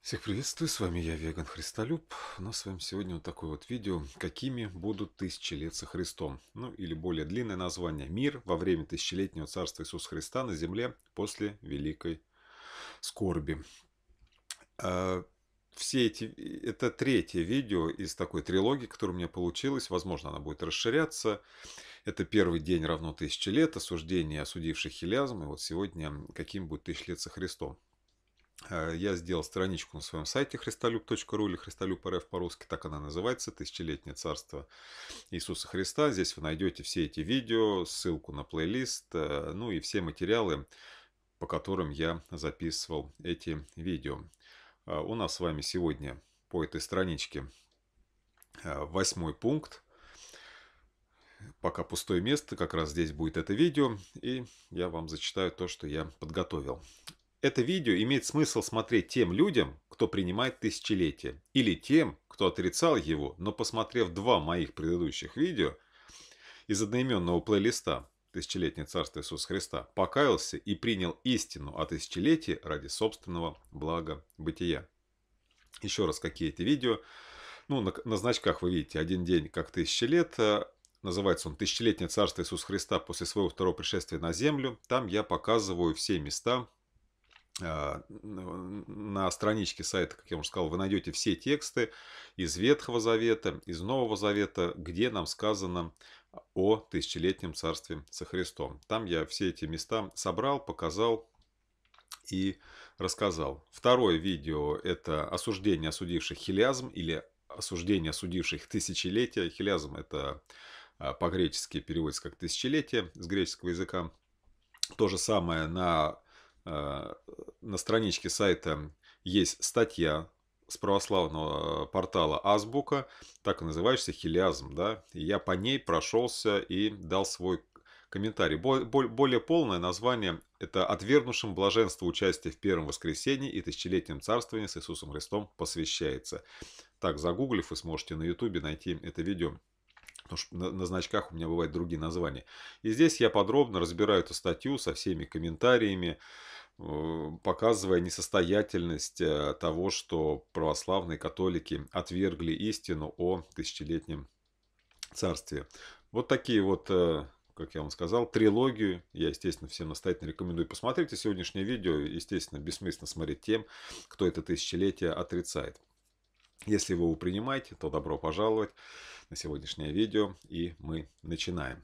Всех приветствую, с вами я, Веган Христолюб. У нас с вами сегодня вот такое вот видео, какими будут тысячи лет со Христом. Ну или более длинное название «Мир во время тысячелетнего царства Иисуса Христа на земле после Великой Скорби». А, все эти, это третье видео из такой трилогии, которая у меня получилась. Возможно, она будет расширяться. Это первый день равно тысячи лет, осуждение осудивших хилязм. И вот сегодня каким будет тысячи лет со Христом. Э, я сделал страничку на своем сайте христолюб.ру или христолюб.рф по-русски, так она называется, «Тысячелетнее царство Иисуса Христа». Здесь вы найдете все эти видео, ссылку на плейлист, э, ну и все материалы, по которым я записывал эти видео. Э, у нас с вами сегодня по этой страничке восьмой пункт. Пока пустое место, как раз здесь будет это видео, и я вам зачитаю то, что я подготовил. Это видео имеет смысл смотреть тем людям, кто принимает тысячелетие, или тем, кто отрицал его, но посмотрев два моих предыдущих видео из одноименного плейлиста «Тысячелетнее царство Иисуса Христа», покаялся и принял истину о тысячелетии ради собственного блага бытия. Еще раз, какие эти видео. Ну, на, на значках вы видите «Один день как тысяча лет», э, называется он «Тысячелетнее царство Иисуса Христа после своего второго пришествия на землю». Там я показываю все места, а, на страничке сайта, как я уже сказал, вы найдете все тексты из Ветхого Завета, из Нового Завета, где нам сказано о тысячелетнем царстве со Христом. Там я все эти места собрал, показал и рассказал. Второе видео – это осуждение осудивших хилиазм или осуждение осудивших тысячелетия. Хилиазм – это а, по-гречески переводится как тысячелетие с греческого языка. То же самое на Э, на страничке сайта есть статья с православного э, портала Азбука, так и называешься хилиазм, да, и я по ней прошелся и дал свой комментарий. Более полное название – это «Отвергнувшим блаженство участия в первом воскресенье и тысячелетнем царствовании с Иисусом Христом посвящается». Так, загуглив, вы сможете на ютубе найти это видео. Потому что на, на значках у меня бывают другие названия. И здесь я подробно разбираю эту статью со всеми комментариями, Э, показывая несостоятельность э, того, что православные католики отвергли истину о тысячелетнем царстве. Вот такие вот, э, как я вам сказал, трилогию. Я, естественно, всем настоятельно рекомендую. посмотреть. сегодняшнее видео. Естественно, бессмысленно смотреть тем, кто это тысячелетие отрицает. Если вы его принимаете, то добро пожаловать на сегодняшнее видео. И мы начинаем.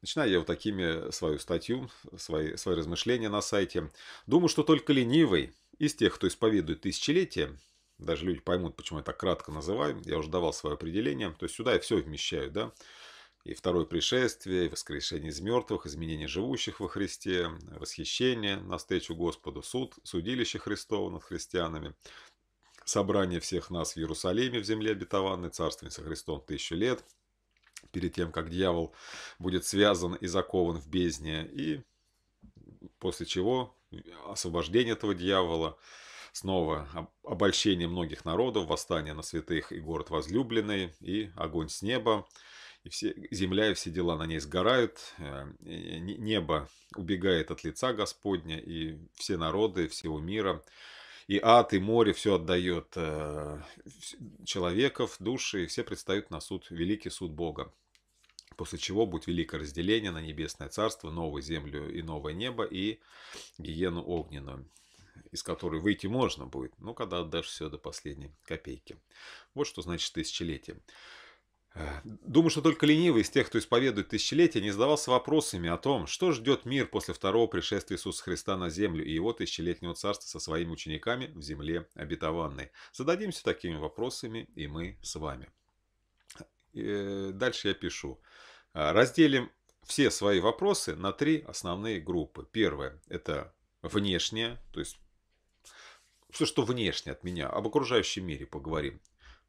Начинаю я вот такими свою статью, свои, свои размышления на сайте. Думаю, что только ленивый из тех, кто исповедует тысячелетие, даже люди поймут, почему я так кратко называю, я уже давал свое определение, то есть сюда я все вмещаю, да, и второе пришествие, и воскрешение из мертвых, изменение живущих во Христе, восхищение навстречу Господу, суд, судилище Христова над христианами, собрание всех нас в Иерусалиме, в земле обетованной, со Христом тысячу лет – перед тем, как дьявол будет связан и закован в бездне, и после чего освобождение этого дьявола, снова обольщение многих народов, восстание на святых и город возлюбленный, и огонь с неба, и все, земля и все дела на ней сгорают, э, небо убегает от лица Господня, и все народы всего мира и ад, и море все отдает э, человеков, души, и все предстают на суд, великий суд Бога. После чего будет великое разделение на небесное царство, новую землю и новое небо, и гиену огненную из которой выйти можно будет, но ну, когда отдашь все до последней копейки. Вот что значит тысячелетие. Э, думаю, что только ленивый из тех, кто исповедует тысячелетие, не задавался вопросами о том, что ждет мир после второго пришествия Иисуса Христа на землю и его тысячелетнего царства со своими учениками в земле обетованной. Зададимся такими вопросами и мы с вами. Э, дальше я пишу. Э, разделим все свои вопросы на три основные группы. Первое – это внешнее, то есть все, что внешнее от меня, об окружающем мире поговорим.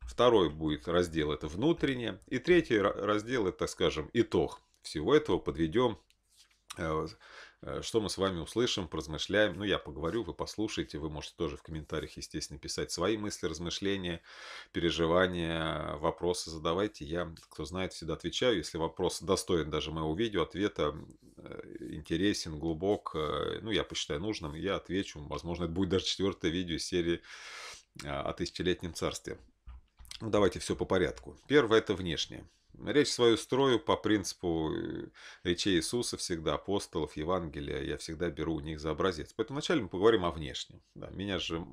Второй будет раздел это внутреннее. И третий раздел это, так скажем, итог всего этого. Подведем, э, э, что мы с вами услышим, поразмышляем. Ну, я поговорю, вы послушайте. Вы можете тоже в комментариях, естественно, писать свои мысли, размышления, переживания, вопросы задавайте. Я, кто знает, всегда отвечаю. Если вопрос достоин даже моего видео, ответа э, интересен, глубок, ну, я посчитаю нужным, я отвечу. Возможно, это будет даже четвертое видео из серии о тысячелетнем царстве. Ну Давайте все по порядку. Первое – это внешнее. Речь свою строю по принципу э, речей Иисуса всегда, апостолов, Евангелия, я всегда беру у них за образец. Поэтому вначале мы поговорим о внешнем. Да, меня же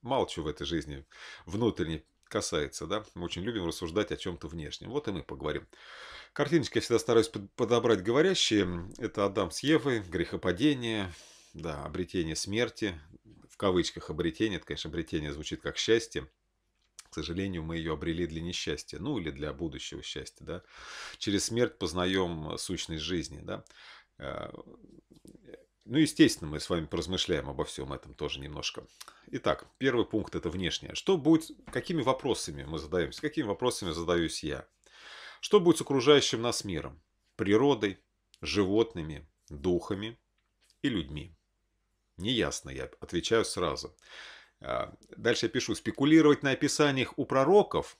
мало чего в этой жизни внутренне касается, да, мы очень любим рассуждать о чем-то внешнем. Вот и мы поговорим. Картиночки я всегда стараюсь подобрать говорящие. Это Адам с Евой, грехопадение, да, обретение смерти, в кавычках обретение, это, конечно, обретение звучит как счастье, к сожалению, мы ее обрели для несчастья, ну или для будущего счастья. Да? Через смерть познаем э, сущность жизни. Да? Э, ну, естественно, мы с вами поразмышляем обо всем этом тоже немножко. Итак, первый пункт – это внешнее. Что будет, какими вопросами мы задаемся, какими вопросами задаюсь я? Что будет с окружающим нас миром? Природой, животными, духами и людьми? Неясно я, отвечаю сразу. А, дальше я пишу, спекулировать на описаниях у пророков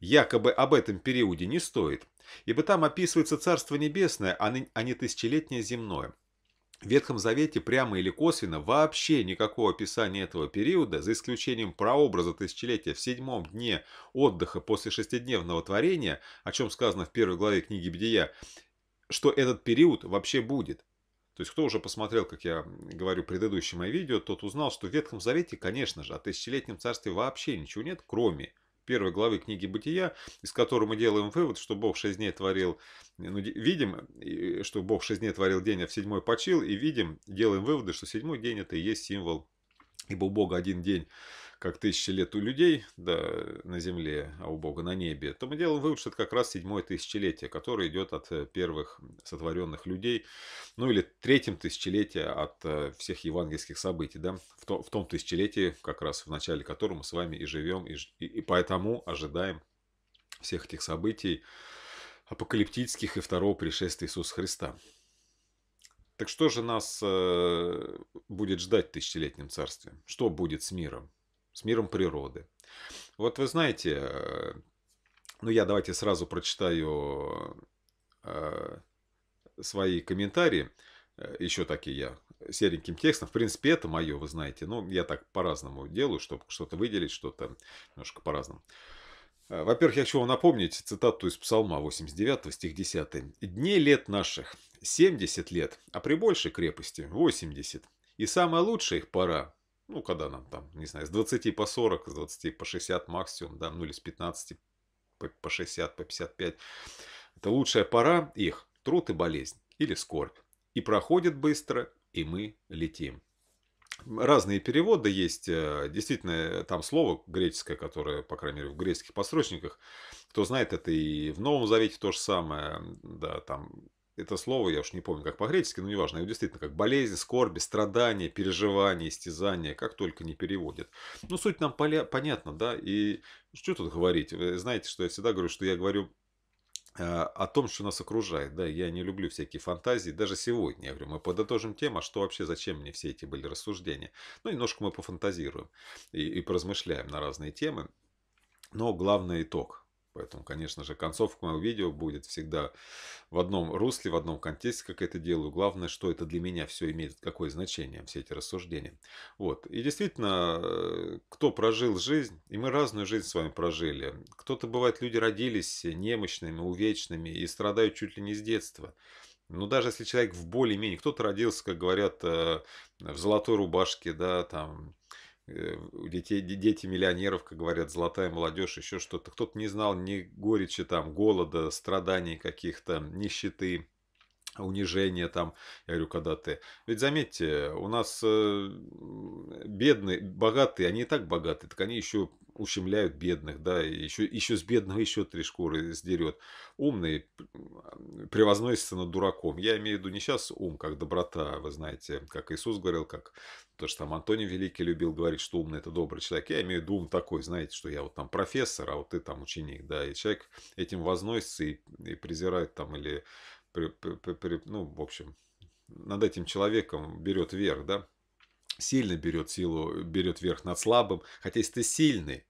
якобы об этом периоде не стоит, ибо там описывается Царство Небесное, а, а не тысячелетнее земное. В Ветхом Завете прямо или косвенно вообще никакого описания этого периода, за исключением прообраза тысячелетия в седьмом дне отдыха после шестидневного творения, о чем сказано в первой главе книги Бдия, что этот период вообще будет. То есть, кто уже посмотрел, как я говорю, предыдущее мое видео, тот узнал, что в Ветхом Завете, конечно же, о тысячелетнем царстве вообще ничего нет, кроме первой главы книги Бытия, из которой мы делаем вывод, что Бог в шесть дней творил, ну, видим, что Бог в шесть дней творил день, а в седьмой почил, и видим, делаем выводы, что седьмой день это и есть символ, ибо у Бога один день как тысячи лет у людей да, на земле, а у Бога на небе, то мы делаем вывод, что это как раз седьмое тысячелетие, которое идет от э, первых сотворенных людей, ну или третьем тысячелетие от э, всех евангельских событий, да, в, то, в том тысячелетии, как раз в начале которого мы с вами и живем, и, и, и поэтому ожидаем всех этих событий апокалиптических и второго пришествия Иисуса Христа. Так что же нас э, будет ждать в тысячелетнем царстве? Что будет с миром? с миром природы. Вот вы знаете, э, ну я давайте сразу прочитаю э, свои комментарии, э, еще такие я сереньким текстом. В принципе, это мое, вы знаете. Но ну, я так по-разному делаю, чтобы что-то выделить, что-то немножко по-разному. Во-первых, я хочу вам напомнить цитату из Псалма 89, стих 10. «Дней лет наших 70 лет, а при большей крепости 80. И самая лучшая их пора ну, когда нам там, не знаю, с 20 по 40, с 20 по 60 максимум, да, ну или с 15 по, по 60, по 55. Это лучшая пора их, труд и болезнь, или скорбь. И проходит быстро, и мы летим. Разные переводы есть. Э, действительно, э, там слово греческое, которое, по крайней мере, в греческих построчниках, кто знает, это и в Новом Завете то же самое. Да, там это слово, я уж не помню, как по-гречески, но неважно, его действительно как болезнь, скорби, страдания, переживания, истязания, как только не переводят. Ну, суть нам поля, понятна, да, и что тут говорить? Вы знаете, что я всегда говорю, что я говорю э, о том, что нас окружает, да, я не люблю всякие фантазии, даже сегодня, я говорю, мы подытожим тему, а что вообще, зачем мне все эти были рассуждения. Ну, немножко мы пофантазируем и, и поразмышляем на разные темы, но главный итог, Поэтому, конечно же, концовка моего видео будет всегда в одном русле, в одном контексте, как я это делаю. Главное, что это для меня все имеет, какое значение, все эти рассуждения. Вот. И действительно, э, кто прожил жизнь, и мы разную жизнь с вами прожили. Кто-то, бывает, люди родились немощными, увечными и страдают чуть ли не с детства. Но ну, даже если человек в более-менее, кто-то родился, как говорят, э, в золотой рубашке, да, там, Э, у детей, дети миллионеров, как говорят, золотая молодежь, еще что-то. Кто-то не знал ни горечи там, голода, страданий каких-то, нищеты унижение там. Я говорю, когда ты... Ведь заметьте, у нас э, бедные, богатые, они и так богаты, так они еще ущемляют бедных, да, еще, еще с бедного еще три шкуры сдерет. Умный превозносится над дураком. Я имею в виду не сейчас ум, как доброта, вы знаете, как Иисус говорил, как то, что там Антоний Великий любил говорить, что умный это добрый человек. Я имею в виду ум такой, знаете, что я вот там профессор, а вот ты там ученик, да, и человек этим возносится и, и презирает там или при, при, при, ну, в общем, над этим человеком берет верх, да, сильно берет силу, берет верх над слабым, хотя если ты сильный,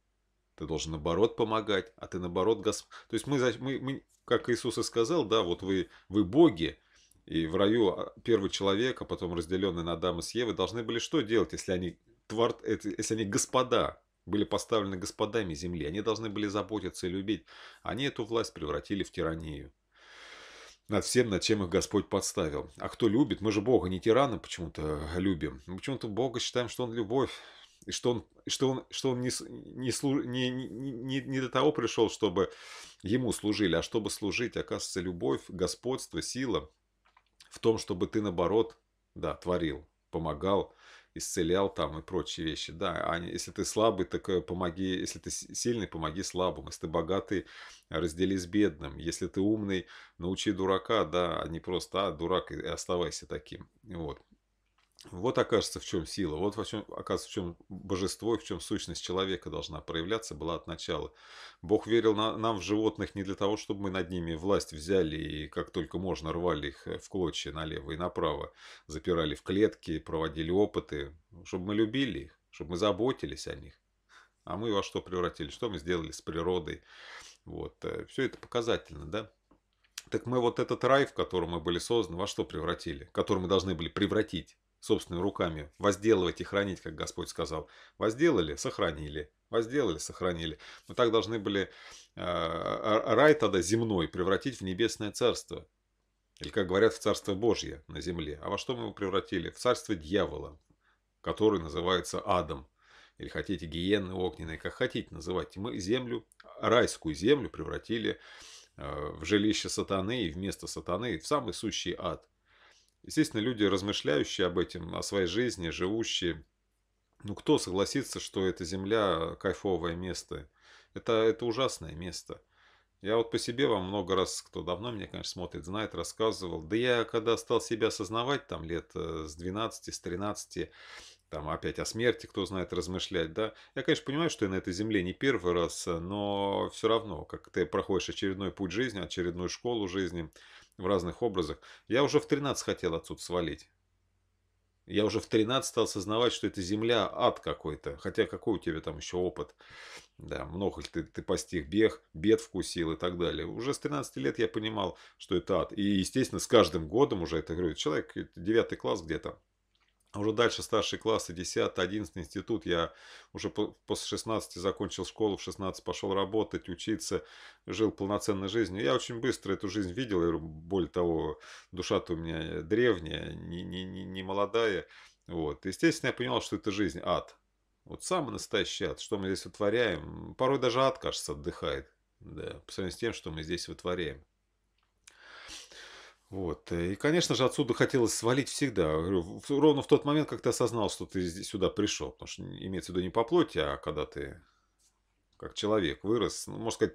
ты должен наоборот помогать, а ты наоборот Господь. То есть мы, мы, мы, как Иисус и сказал, да, вот вы, вы боги, и в раю а, первый человек, а потом разделенный на Адама с Евой, должны были что делать, если они, твор... если они господа, были поставлены господами земли, они должны были заботиться и любить. Они эту власть превратили в тиранию над всем, над чем их Господь подставил. А кто любит? Мы же Бога не тирана почему-то любим. Мы почему-то Бога считаем, что Он любовь. И что он, что он, что он не, не, не, не для того пришел, чтобы ему служили, а чтобы служить, оказывается, любовь, господство, сила в том, чтобы ты, наоборот, да, творил, помогал, исцелял там и прочие вещи. Да, а если ты слабый, так э, помоги, если ты сильный, помоги слабым. Если ты богатый, раздели с бедным. Если ты умный, научи дурака, да, а не просто, а, дурак, и оставайся таким. Вот. Вот окажется, в чем сила, вот в чем, оказывается в чем божество и в чем сущность человека должна проявляться была от начала. Бог верил на, нам в животных не для того, чтобы мы над ними власть взяли и как только можно рвали их э, в клочья налево и направо, запирали в клетки, проводили опыты, чтобы мы любили их, чтобы мы заботились о них. А мы во что превратили, что мы сделали с природой. Вот, э, все это показательно, да? Так мы вот этот рай, в котором мы были созданы, во что превратили? Который мы должны были превратить собственными руками возделывать и хранить, как Господь сказал. Возделали, сохранили, возделали, сохранили. Мы так должны были э, рай тогда земной превратить в небесное царство. Или, как говорят, в царство Божье на земле. А во что мы его превратили? В царство дьявола, который называется адом. Или хотите гиены огненные, как хотите называть. Мы землю, райскую землю превратили а, в жилище сатаны и вместо сатаны в самый сущий ад. Естественно, люди, размышляющие об этом, о своей жизни, живущие, ну кто согласится, что эта земля кайфовое место? Это, это ужасное место. Я вот по себе вам много раз, кто давно меня, конечно, смотрит, знает, рассказывал. Да я когда стал себя осознавать, там лет э, с 12, с 13, там опять о смерти, кто знает, размышлять, да. Я, конечно, понимаю, что я на этой земле не первый раз, э, но все равно, как ты проходишь очередной путь жизни, очередную школу жизни, в разных образах. Я уже в 13 хотел отсюда свалить. Я уже в 13 стал осознавать, что это земля ад какой-то. Хотя какой у тебя там еще опыт? Да, много ли ты, ты постиг бег, бед вкусил и так далее. Уже с 13 лет я понимал, что это ад. И, естественно, с каждым годом уже, это, говорю, человек, 9 класс где-то, а уже дальше старшие классы, 10, 11 институт. Я уже после 16 закончил школу, в 16 пошел работать, учиться, жил полноценной жизнью. Я очень быстро эту жизнь видел, и более того, душа-то у меня э, древняя, не, не, не, не молодая. Вот. Естественно, я понимал, что это жизнь, ад. Вот самый настоящий ад, что мы здесь вытворяем. Порой даже ад, кажется, отдыхает. Да, по сравнению с тем, что мы здесь вытворяем. Вот. Э, и, конечно же, отсюда хотелось свалить всегда. Ровно в тот момент, как ты осознал, что ты сюда пришел. Потому что имеется в виду не по плоти, а когда ты как человек вырос. Ну, можно сказать,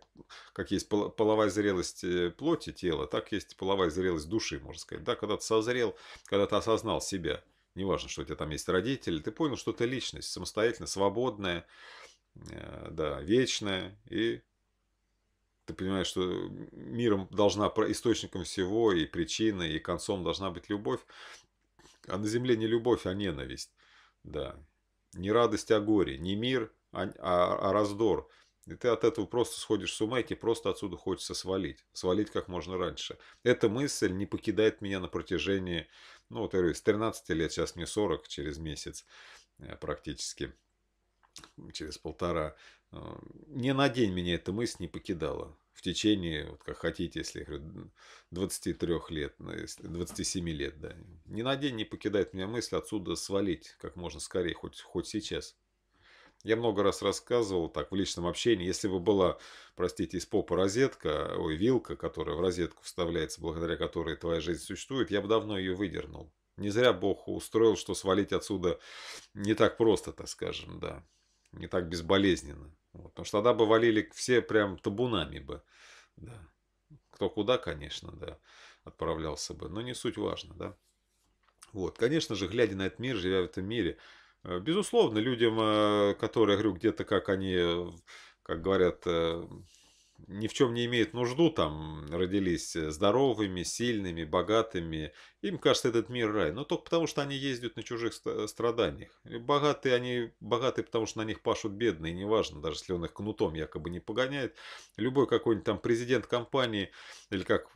как есть половая зрелость э, плоти, тела, так есть половая зрелость души, можно сказать. Да, когда ты созрел, когда ты осознал себя. Неважно, что у тебя там есть родители. Ты понял, что ты личность самостоятельная, свободная, э, да, вечная и ты понимаешь, что миром должна, источником всего и причиной, и концом должна быть любовь. А на земле не любовь, а ненависть. Да. Не радость, а горе. Не мир, а, а, а раздор. И ты от этого просто сходишь с ума, и тебе просто отсюда хочется свалить. Свалить как можно раньше. Эта мысль не покидает меня на протяжении, ну вот я говорю, с 13 лет, сейчас мне 40, через месяц э, практически, через полтора. А, ни на день меня эта мысль не покидала. В течение, вот как хотите, если я говорю, 23 лет, 27 ну, лет, да. Ни на день не покидает меня мысль отсюда свалить как можно скорее, хоть, хоть сейчас. Я много раз рассказывал так в личном общении, если бы была, простите, из попа розетка, ой, вилка, которая в розетку вставляется, благодаря которой твоя жизнь существует, я бы давно ее выдернул. Не зря Бог устроил, что свалить отсюда не так просто, так скажем, да не так безболезненно. Вот. Потому что тогда бы валили все прям табунами бы. Да. Кто куда, конечно, да, отправлялся бы. Но не суть важно, да. Вот, конечно же, глядя на этот мир, живя в этом мире, э, безусловно, людям, э, которые, я говорю, где-то как они, э, как говорят, ни в чем не имеют нужду, там родились э, здоровыми, сильными, богатыми. Им кажется этот мир рай, но только потому, что они ездят на чужих страданиях. Э, богатые они богатые, потому что на них пашут бедные, неважно, даже если он их кнутом якобы не погоняет. Любой какой-нибудь там президент компании, или как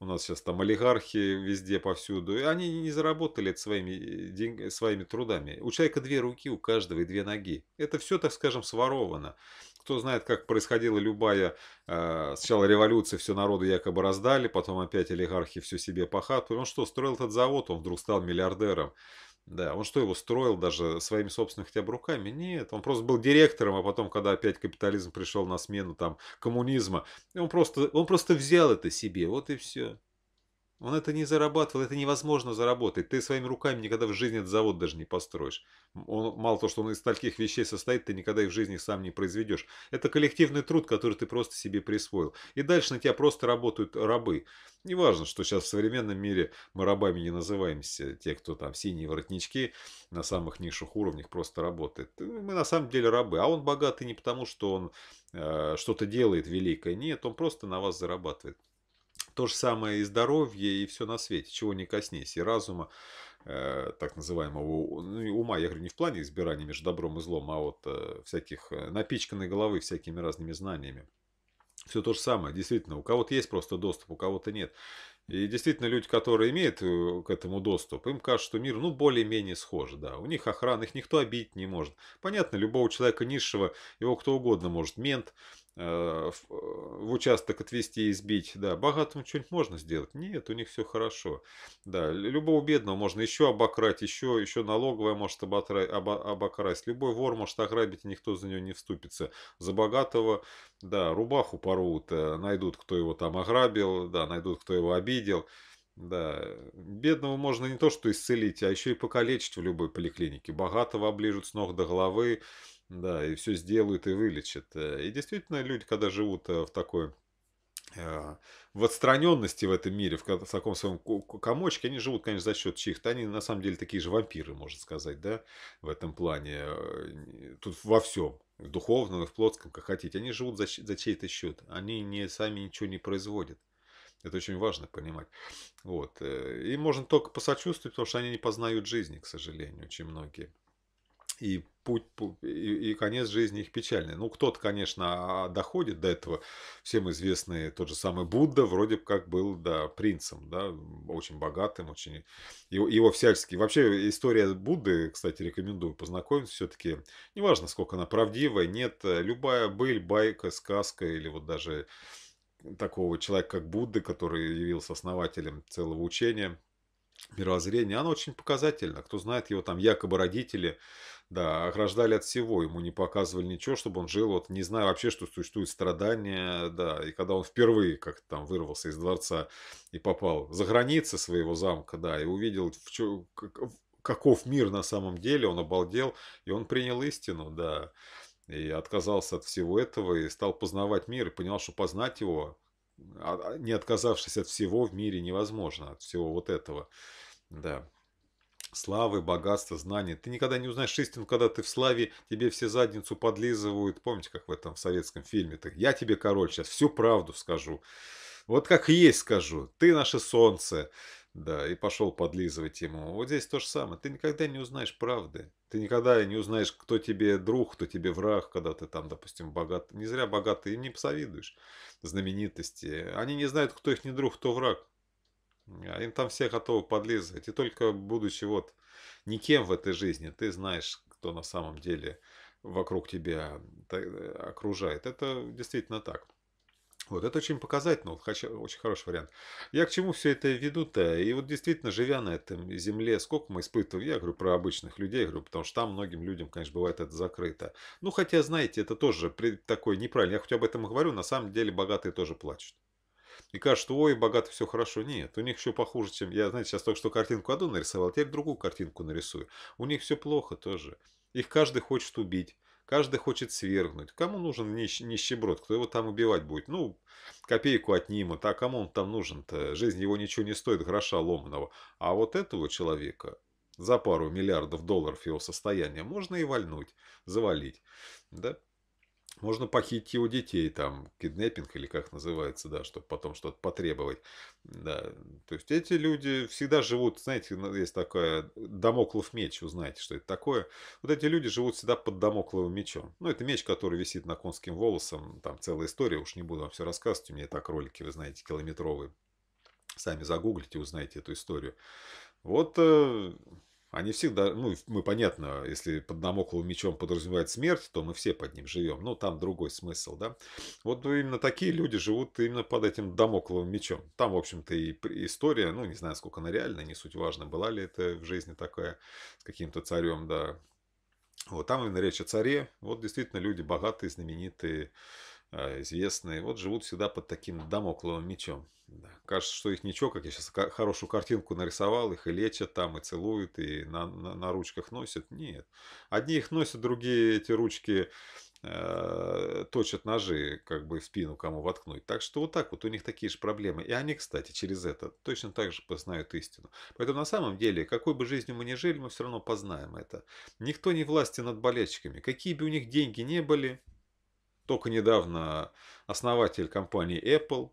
у нас сейчас там олигархи везде, повсюду, и они не заработали это своими, э, деньги, своими трудами. У человека две руки, у каждого и две ноги. Это все, так скажем, своровано кто знает, как происходила любая э, сначала революция, все народы якобы раздали, потом опять олигархи все себе похапали. Он что, строил этот завод, он вдруг стал миллиардером. Да, он что, его строил даже своими собственными хотя бы руками? Нет, он просто был директором, а потом, когда опять капитализм пришел на смену там коммунизма, он просто, он просто взял это себе, вот и все. Он это не зарабатывал, это невозможно заработать. Ты своими руками никогда в жизни этот завод даже не построишь. Он, мало того, что он из таких вещей состоит, ты никогда их в жизни сам не произведешь. Это коллективный труд, который ты просто себе присвоил. И дальше на тебя просто работают рабы. Неважно, что сейчас в современном мире мы рабами не называемся. Те, кто там синие воротнички на самых низших уровнях просто работает. Мы на самом деле рабы. А он богатый не потому, что он э, что-то делает великое. Нет, он просто на вас зарабатывает. То же самое и здоровье, и все на свете, чего не коснись, и разума, э, так называемого ну, ума, я говорю не в плане избирания между добром и злом, а вот э, всяких э, напичканной головы всякими разными знаниями. Все то же самое, действительно, у кого-то есть просто доступ, у кого-то нет. И действительно, люди, которые имеют э, к этому доступ, им кажется, что мир, ну, более-менее схож, да. У них охрана, их никто обидеть не может. Понятно, любого человека низшего, его кто угодно может, мент, Э, э, в участок отвести и сбить, да, богатым что-нибудь можно сделать? Нет, у них все хорошо. Да, любого бедного можно еще обократь еще, еще налоговая может обокрасть, обокрасть, любой вор может ограбить, и никто за него не вступится. За богатого, да, рубаху порвут, э, найдут, кто его там ограбил, да, найдут, кто его обидел. Да, бедного можно не то что исцелить, а еще и покалечить в любой поликлинике. Богатого оближут с ног до головы, да, и все сделают и вылечат. Э, и действительно, люди, когда живут э, в такой а, в отстраненности в этом мире, в, в таком своем комочке, они живут, конечно, за счет чьих-то. Они на самом деле такие же вампиры, можно сказать, да, в этом плане. Э, тут во всем, в духовном, в плотском, как хотите. Они живут за, за чей-то счет. Они не, сами ничего не производят. Это очень важно понимать. Вот. И можно только посочувствовать, потому что они не познают жизни, к сожалению, очень многие. И путь и, и конец жизни их печальный. Ну, кто-то, конечно, а, доходит до этого. Всем известный тот же самый Будда вроде как был, да, принцем, да, очень богатым, очень... Его, его всячески... Вообще, история Будды, кстати, рекомендую познакомиться все-таки. Неважно, сколько она правдивая, нет, любая быль, байка, сказка или вот даже такого человека, как Будда, который явился основателем целого учения, мировоззрения, она очень показательна. Кто знает его там якобы родители да, ограждали от всего, ему не показывали ничего, чтобы он жил, вот не зная вообще, что существуют страдания, да, и когда он впервые как-то там вырвался из дворца и попал за границы своего замка, да, и увидел, в чё, как, каков мир на самом деле, он обалдел, и он принял истину, да, и отказался от всего этого, и стал познавать мир, и понял, что познать его, а, а, не отказавшись от всего в мире, невозможно, от всего вот этого, да славы, богатства, знаний. Ты никогда не узнаешь истину, когда ты в славе, тебе все задницу подлизывают. Помните, как в этом в советском фильме? -то? Я тебе, король, сейчас всю правду скажу. Вот как есть скажу. Ты наше солнце. Да, и пошел подлизывать ему. Вот здесь то же самое. Ты никогда не узнаешь правды. Ты никогда не узнаешь, кто тебе друг, кто тебе враг, когда ты там, допустим, богат. Не зря богатые им не посовидуешь знаменитости. Они не знают, кто их не друг, кто враг. А им там все готовы подлизывать. И только будучи вот никем в этой жизни, ты знаешь, кто на самом деле вокруг тебя э, окружает. Это действительно так. Вот, это очень показательно, очень хороший вариант. Я к чему все это веду-то? И вот действительно, живя на этом земле, сколько мы испытываем, я говорю про обычных людей, говорю, потому что там многим людям, конечно, бывает это закрыто. Ну, хотя, знаете, это тоже такое неправильно, я хоть об этом и говорю, на самом деле богатые тоже плачут и кажут, ой, богато все хорошо. Нет, у них все похуже, чем... Я, знаете, сейчас только что картинку одну нарисовал, а теперь другую картинку нарисую. У них все плохо тоже. Их каждый хочет убить. Каждый хочет свергнуть. Кому нужен нищ- нищеброд? Кто его там убивать будет? Ну, копейку отнимут. А кому он там нужен-то? Жизнь его ничего не стоит, гроша ломаного. А вот этого человека за пару миллиардов долларов его состояния можно и вальнуть, завалить. Да? Можно похитить его детей, там, киднеппинг или как называется, да, чтобы потом что-то потребовать. Да. То есть эти люди всегда живут, знаете, ну, есть такая домоклов меч, вы знаете, что это такое. Вот эти люди живут всегда под домокловым мечом. Ну, это меч, который висит на конским волосом, там целая история, уж не буду вам все рассказывать, у меня так ролики, вы знаете, километровые. Сами загуглите, узнаете эту историю. Вот э, они всегда, ну, мы ну, понятно, если под намокловым мечом подразумевает смерть, то мы все под ним живем. Ну, там другой смысл, да. Вот ну, именно такие люди живут именно под этим домокловым мечом. Там, в общем-то, и история, ну, не знаю, сколько она реальная, не суть важно, была ли это в жизни такая с каким-то царем, да. Вот там именно речь о царе. Вот действительно люди богатые, знаменитые, Э, известные, вот живут всегда под таким дамокловым мечом. Да. Кажется, что их ничего, как я сейчас хорошую картинку нарисовал, их и лечат там, и целуют, и на, на, на ручках носят. Нет. Одни их носят, другие эти ручки э, точат ножи, как бы в спину кому воткнуть. Так что вот так вот, у них такие же проблемы. И они, кстати, через это точно так же познают истину. Поэтому на самом деле, какой бы жизнью мы ни жили, мы все равно познаем это. Никто не власти над болельщиками. Какие бы у них деньги не были, только недавно основатель компании Apple,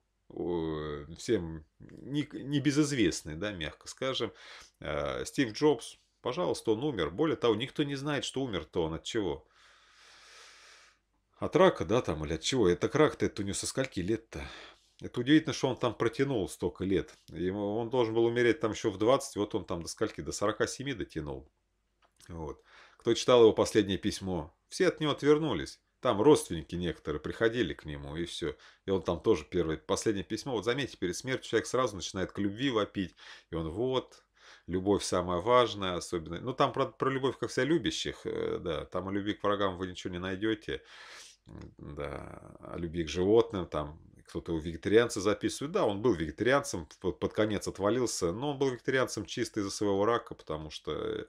всем небезызвестный, не да, мягко скажем, э, Стив Джобс, пожалуйста, он умер. Более того, никто не знает, что умер-то он от чего. От рака, да, там, или от чего. Это рак-то это у него со скольки лет-то? Это удивительно, что он там протянул столько лет. Ему, он должен был умереть там еще в 20, вот он там до скольки, до 47 дотянул. Вот. Кто читал его последнее письмо, все от него отвернулись. Там родственники некоторые приходили к нему, и все. И он там тоже первое, последнее письмо. Вот заметьте, перед смертью человек сразу начинает к любви вопить. И он вот, любовь самая важная, особенно... Ну, там про, про любовь ко вся любящих, э, да. Там о любви к врагам вы ничего не найдете. Да, о любви к животным, там кто-то у вегетарианца записывает. Да, он был вегетарианцем, под конец отвалился, но он был вегетарианцем чисто из-за своего рака, потому что э,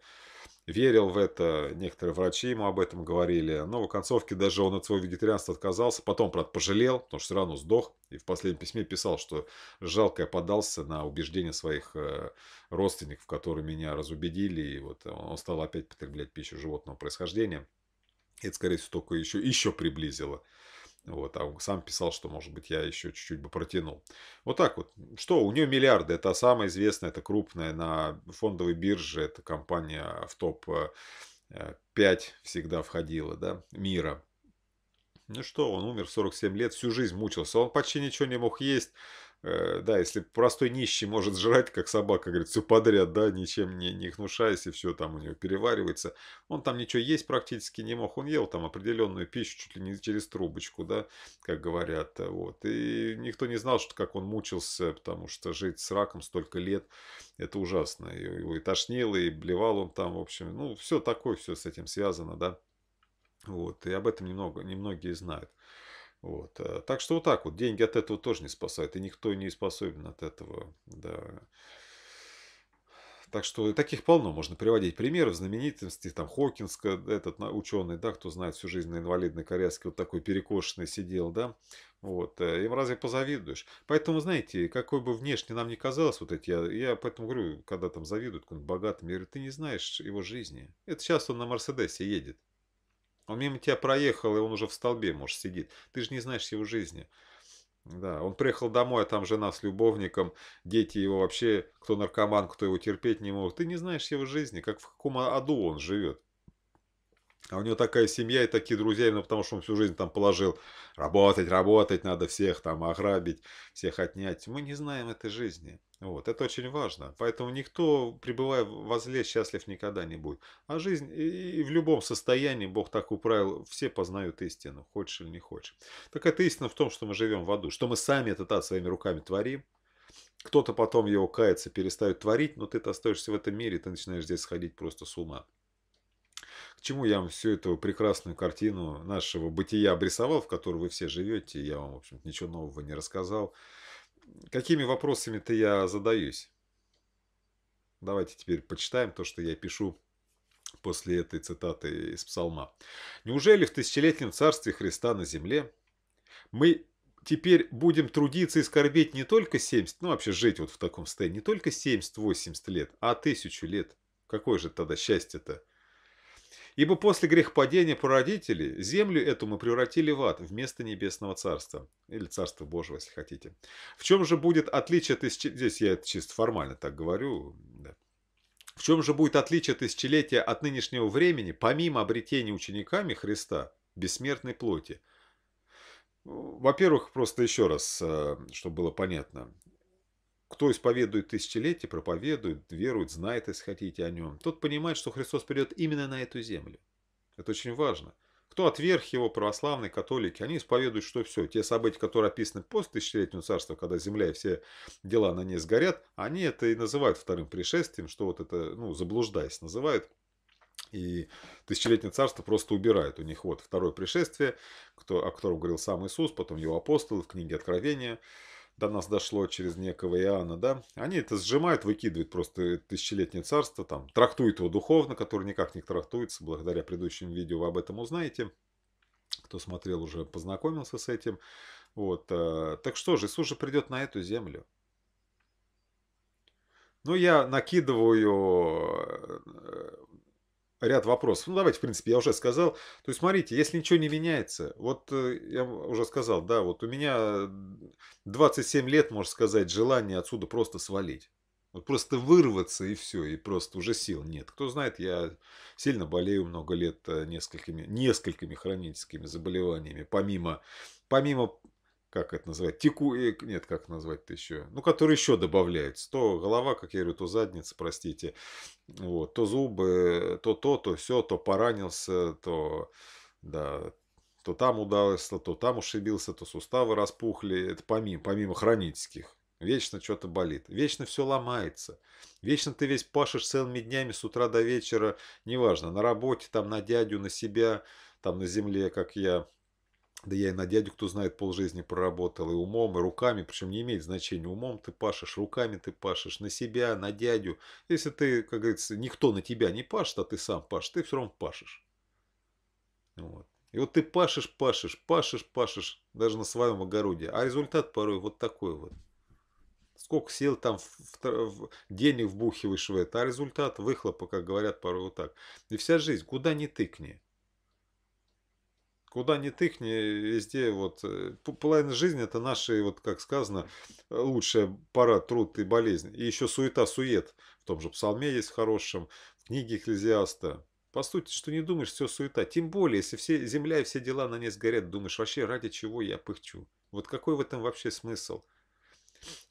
верил в это, некоторые врачи ему об этом говорили. Но в концовке даже он от своего вегетарианства отказался, потом, правда, пожалел, потому что все равно сдох. И в последнем письме писал, что жалко я поддался на убеждения своих э, родственников, которые меня разубедили, и вот он стал опять потреблять пищу животного происхождения. Это, скорее всего, только еще, еще приблизило вот, а сам писал, что, может быть, я еще чуть-чуть бы протянул. Вот так вот. Что, у нее миллиарды. Это самая известная, это крупная на фондовой бирже. Это компания в топ-5 э, э, всегда входила, да, мира. Ну что, он умер в 47 лет, всю жизнь мучился. Он почти ничего не мог есть. Э, да, если простой нищий может жрать, как собака, говорит, все подряд, да, ничем не, не гнушаясь, и все там у него переваривается, он там ничего есть практически не мог, он ел там определенную пищу чуть ли не через трубочку, да, как говорят, э, вот, и никто не знал, что как он мучился, потому что жить с раком столько лет, это ужасно, его и тошнило, и блевал он там, в общем, ну, все такое, все с этим связано, да, вот, и об этом немного, немногие знают. Вот. Э, так что вот так вот. Деньги от этого тоже не спасают. И никто не способен от этого. Да. Так что таких полно. Можно приводить примеры знаменитости. Там Хокинс, э, этот ученый, да, кто знает всю жизнь на инвалидной коляске, вот такой перекошенный сидел, да. Вот. Э, им разве позавидуешь? Поэтому, знаете, какой бы внешне нам ни казалось, вот эти, я, я поэтому говорю, когда там завидуют какому-нибудь богатому, я говорю, ты не знаешь его жизни. Это сейчас он на Мерседесе едет. Он мимо тебя проехал, и он уже в столбе, может, сидит. Ты же не знаешь его жизни. Да, он приехал домой, а там жена с любовником, дети его вообще, кто наркоман, кто его терпеть не может. Ты не знаешь его жизни, как в каком аду он живет. А у него такая семья и такие друзья, именно потому что он всю жизнь там положил работать, работать, надо всех там ограбить, всех отнять. Мы не знаем этой жизни. Вот, это очень важно. Поэтому никто, пребывая возле, счастлив никогда не будет. А жизнь и, и в любом состоянии, Бог так управил, все познают истину, хочешь или не хочешь. Так это истина в том, что мы живем в аду, что мы сами это да, своими руками творим, кто-то потом его кается, перестает творить, но ты-то остаешься в этом мире, ты начинаешь здесь сходить просто с ума чему я вам всю эту прекрасную картину нашего бытия обрисовал, в которой вы все живете, я вам, в общем ничего нового не рассказал. Какими вопросами-то я задаюсь? Давайте теперь почитаем то, что я пишу после этой цитаты из Псалма. «Неужели в тысячелетнем царстве Христа на земле мы теперь будем трудиться и скорбеть не только 70, ну вообще жить вот в таком состоянии, не только 70-80 лет, а тысячу лет? Какое же тогда счастье-то? Ибо после грехопадения прародителей землю эту мы превратили в ад вместо небесного царства. Или царства Божьего, если хотите. В чем же будет отличие тысячи... Здесь я это чисто формально так говорю. Да. В чем же будет отличие тысячелетия от нынешнего времени, помимо обретения учениками Христа бессмертной плоти? Ну, во-первых, просто еще раз, э, чтобы было понятно. Кто исповедует тысячелетие, проповедует, верует, знает, если хотите, о нем, тот понимает, что Христос придет именно на эту землю. Это очень важно. Кто отверг его, православные, католики, они исповедуют, что все, те события, которые описаны после тысячелетнего царства, когда земля и все дела на ней сгорят, они это и называют вторым пришествием, что вот это, ну, заблуждаясь, называют. И тысячелетнее царство просто убирают. У них вот второе пришествие, кто, о котором говорил сам Иисус, потом его апостолы в книге Откровения – до нас дошло через некого Иоанна, да, они это сжимают, выкидывают просто тысячелетнее царство, там, трактуют его духовно, который никак не трактуется, благодаря предыдущим видео вы об этом узнаете. Кто смотрел, уже познакомился с этим. Вот, э, так что же, Иисус же придет на эту землю. Ну, я накидываю э, ряд вопросов. Ну, давайте, в принципе, я уже сказал. То есть, смотрите, если ничего не меняется, вот э, я уже сказал, да, вот у меня 27 лет, можно сказать, желание отсюда просто свалить. Вот просто вырваться и все, и просто уже сил нет. Кто знает, я сильно болею много лет э, несколькими, несколькими хроническими заболеваниями, помимо, помимо как это назвать, теку, э, нет, как назвать-то еще, ну, которые еще добавляются. То голова, как я говорю, то задница, простите, вот, то зубы, то то, то все, то поранился, то, да, то там удалось, то там ушибился, то суставы распухли, это помимо, помимо хронических. Вечно что-то болит, вечно все ломается. Вечно ты весь пашешь целыми днями с утра до вечера, неважно, на работе, там, на дядю, на себя, там, на земле, как я, да я и на дядю, кто знает, пол жизни проработал и умом, и руками, причем не имеет значения, умом ты пашешь, руками ты пашешь, на себя, на дядю. Если ты, как говорится, никто на тебя не пашет, а ты сам пашешь, ты все равно пашешь. Вот. И вот ты пашешь, пашешь, пашешь, пашешь, даже на своем огороде. А результат порой вот такой вот. Сколько сил там в, в, в, денег вбухиваешь в это, а результат выхлопа, как говорят порой вот так. И вся жизнь, куда ни тыкни. Куда ни тыхни, везде вот э, половина жизни это наши, вот как сказано, э, лучшая пора, труд и болезнь. И еще суета-сует. В том же псалме есть в хорошем, в книге Экклезиаста. По сути, что не думаешь, все суета. Тем более, если все земля и все дела на ней сгорят, думаешь, вообще ради чего я пыхчу? Вот какой в этом вообще смысл?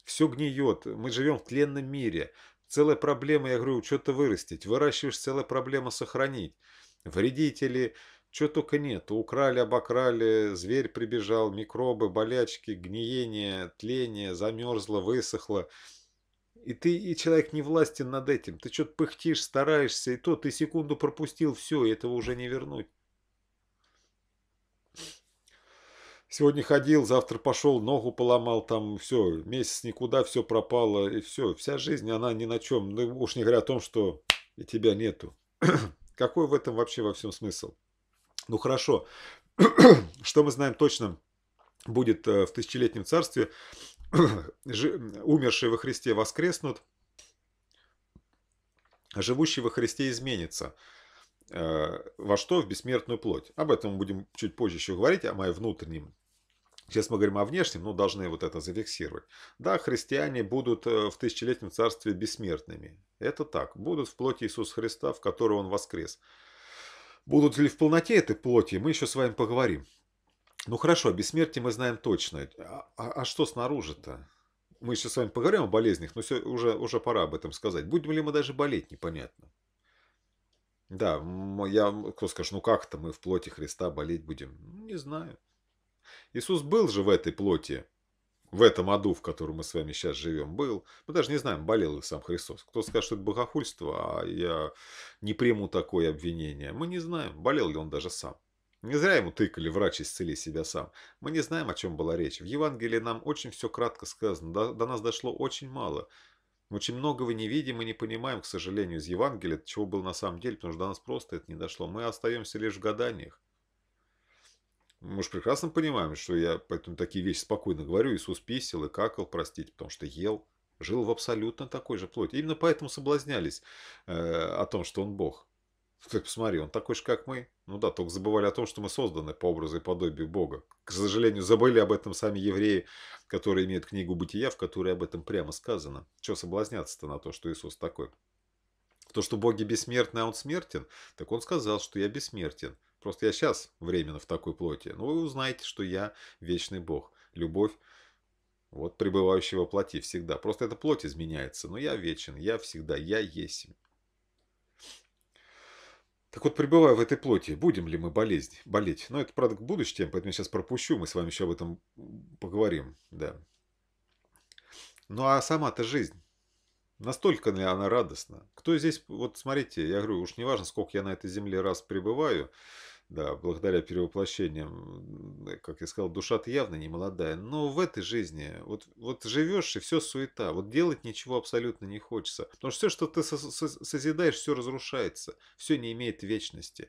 Все гниет, мы живем в тленном мире. Целая проблема, я говорю, что-то вырастить. Выращиваешь, целая проблема сохранить. Вредители, чего только нет. Украли, обокрали, зверь прибежал, микробы, болячки, гниение, тление, замерзло, высохло. И ты, и человек не властен над этим. Ты что-то пыхтишь, стараешься, и то ты секунду пропустил, все, этого уже не вернуть. Сегодня ходил, завтра пошел, ногу поломал, там все, месяц никуда, все пропало, и все. Вся жизнь, она ни на чем. Ну, уж не говоря о том, что и тебя нету. Какой в этом вообще во всем смысл? Ну хорошо, что мы знаем точно будет э, в тысячелетнем царстве, умершие во Христе воскреснут, а живущий во Христе изменится. Э, во что? В бессмертную плоть. Об этом мы будем чуть позже еще говорить, о моей внутреннем. Сейчас мы говорим о внешнем, но должны вот это зафиксировать. Да, христиане будут э, в тысячелетнем царстве бессмертными. Это так. Будут в плоти Иисуса Христа, в которого Он воскрес. Будут ли в полноте этой плоти, мы еще с вами поговорим. Ну хорошо, о бессмертии мы знаем точно. А, а, а что снаружи-то? Мы еще с вами поговорим о болезнях, но все, уже, уже пора об этом сказать. Будем ли мы даже болеть, непонятно. Да, я, кто скажет, ну как-то мы в плоти Христа болеть будем? не знаю. Иисус был же в этой плоти, в этом аду, в котором мы с вами сейчас живем, был. Мы даже не знаем, болел ли сам Христос. Кто скажет, что это богохульство, а я не приму такое обвинение. Мы не знаем, болел ли он даже сам. Не зря ему тыкали «врач, исцели себя сам». Мы не знаем, о чем была речь. В Евангелии нам очень все кратко сказано, до, до нас дошло очень мало. Очень многого не видим и не понимаем, к сожалению, из Евангелия, чего было на самом деле, потому что до нас просто это не дошло. Мы остаемся лишь в гаданиях. Мы же прекрасно понимаем, что я поэтому такие вещи спокойно говорю. Иисус писел и какал, простите, потому что ел. Жил в абсолютно такой же плоти. Именно поэтому соблазнялись э, о том, что он Бог. Ты посмотри, он такой же, как мы. Ну да, только забывали о том, что мы созданы по образу и подобию Бога. К сожалению, забыли об этом сами евреи, которые имеют книгу «Бытия», в которой об этом прямо сказано. Чего соблазняться-то на то, что Иисус такой? То, что боги бессмертны, а он смертен, так он сказал, что я бессмертен. Просто я сейчас временно в такой плоти, но ну, вы узнаете, что я вечный Бог. Любовь вот пребывающего плоти всегда. Просто эта плоть изменяется, но я вечен, я всегда, я есть. Так вот, пребывая в этой плоти, будем ли мы болезнь, болеть? Но ну, это, правда, к будущей теме, поэтому я сейчас пропущу, мы с вами еще об этом поговорим, да. Ну а сама-то жизнь, настолько ли она радостна? Кто здесь, вот смотрите, я говорю, уж не важно, сколько я на этой земле раз пребываю, да, благодаря перевоплощениям, как я сказал, душа-то явно не молодая. Но в этой жизни, вот, вот живешь и все суета. Вот делать ничего абсолютно не хочется. Потому что все, что ты созидаешь, все разрушается. Все не имеет вечности.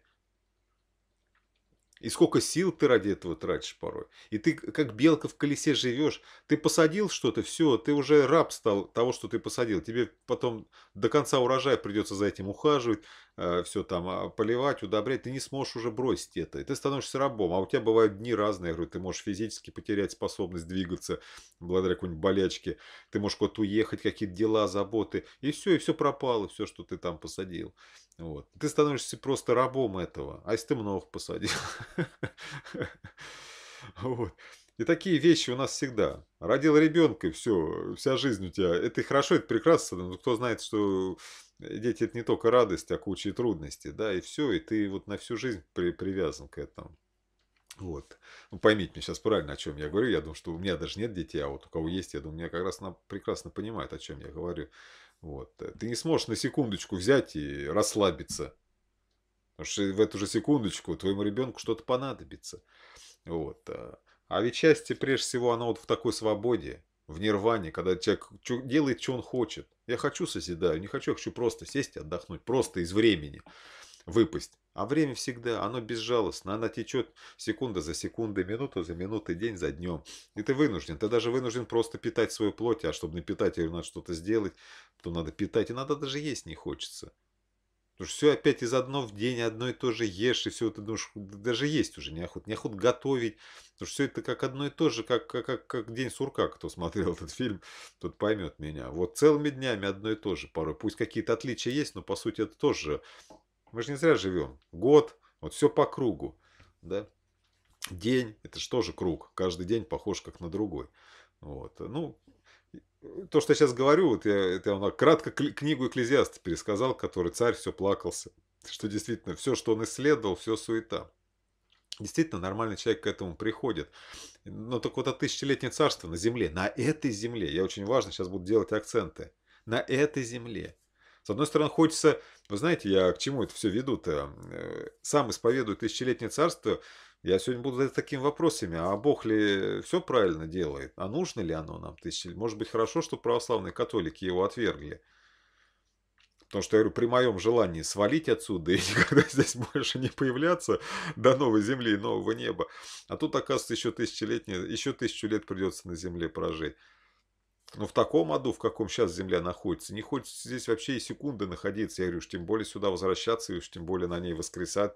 И сколько сил ты ради этого тратишь порой. И ты как белка в колесе живешь. Ты посадил что-то, все, ты уже раб стал того, что ты посадил. Тебе потом до конца урожая придется за этим ухаживать, Э, все там а, поливать, удобрять, ты не сможешь уже бросить это. И ты становишься рабом. А у тебя бывают дни разные. Я говорю, ты можешь физически потерять способность двигаться благодаря какой-нибудь болячке. Ты можешь куда-то уехать, какие-то дела, заботы. И все, и все пропало, все, что ты там посадил. Вот. Ты становишься просто рабом этого. А если ты много посадил? Вот. И такие вещи у нас всегда. Родил ребенка, и все, вся жизнь у тебя. Это хорошо, это прекрасно, но кто знает, что Э, дети это не только радость, а куча и трудности, да, и все, и ты вот на всю жизнь при, привязан к этому. Вот. Ну, поймите меня сейчас правильно, о чем я говорю. Я думаю, что у меня даже нет детей, а вот у кого есть, я думаю, меня как раз она прекрасно понимает, о чем я говорю. Вот. Ты не сможешь на секундочку взять и расслабиться. Потому что в эту же секундочку твоему ребенку что-то понадобится. Вот. А, а ведь счастье, прежде всего, оно вот в такой свободе, в нирване, когда человек делает, что он хочет – я хочу созидаю, не хочу, я хочу просто сесть и отдохнуть, просто из времени выпасть. А время всегда, оно безжалостно, оно течет секунда за секундой, минута за минутой, день за днем. И ты вынужден, ты даже вынужден просто питать свою плоть, а чтобы напитать ее, надо что-то сделать, то надо питать, и надо даже есть не хочется. Потому что все опять из одного в день, одно и то же ешь, и все ты думаешь, даже есть уже неохот, неохот готовить. Потому что все это как одно и то же, как, как, как день сурка, кто смотрел этот фильм, тот поймет меня. Вот целыми днями одно и то же порой. Пусть какие-то отличия есть, но по сути это тоже. Мы же не зря живем. Год, вот все по кругу. Да? День, это же тоже круг. Каждый день похож как на другой. Вот. Ну, то, что я сейчас говорю, вот я, это я кратко книгу Экклезиаста пересказал, который царь все плакался, что действительно все, что он исследовал, все суета. Действительно, нормальный человек к этому приходит. Но ну, так вот, а тысячелетнее царство на земле, на этой земле, я очень важно сейчас буду делать акценты, на этой земле. С одной стороны, хочется, вы знаете, я к чему это все веду-то, э, сам исповедую тысячелетнее царство, я сегодня буду задать такими вопросами, а Бог ли все правильно делает? А нужно ли оно нам тысячи? Может быть, хорошо, что православные католики его отвергли. Потому что, я говорю, при моем желании свалить отсюда и никогда здесь больше не появляться до новой земли и нового неба. А тут, оказывается, еще тысячелетие, еще тысячу лет придется на земле прожить. Но ну, в таком аду, в каком сейчас Земля находится, не хочется здесь вообще и секунды находиться. Я говорю, уж тем более сюда возвращаться, и уж тем более на ней воскресать,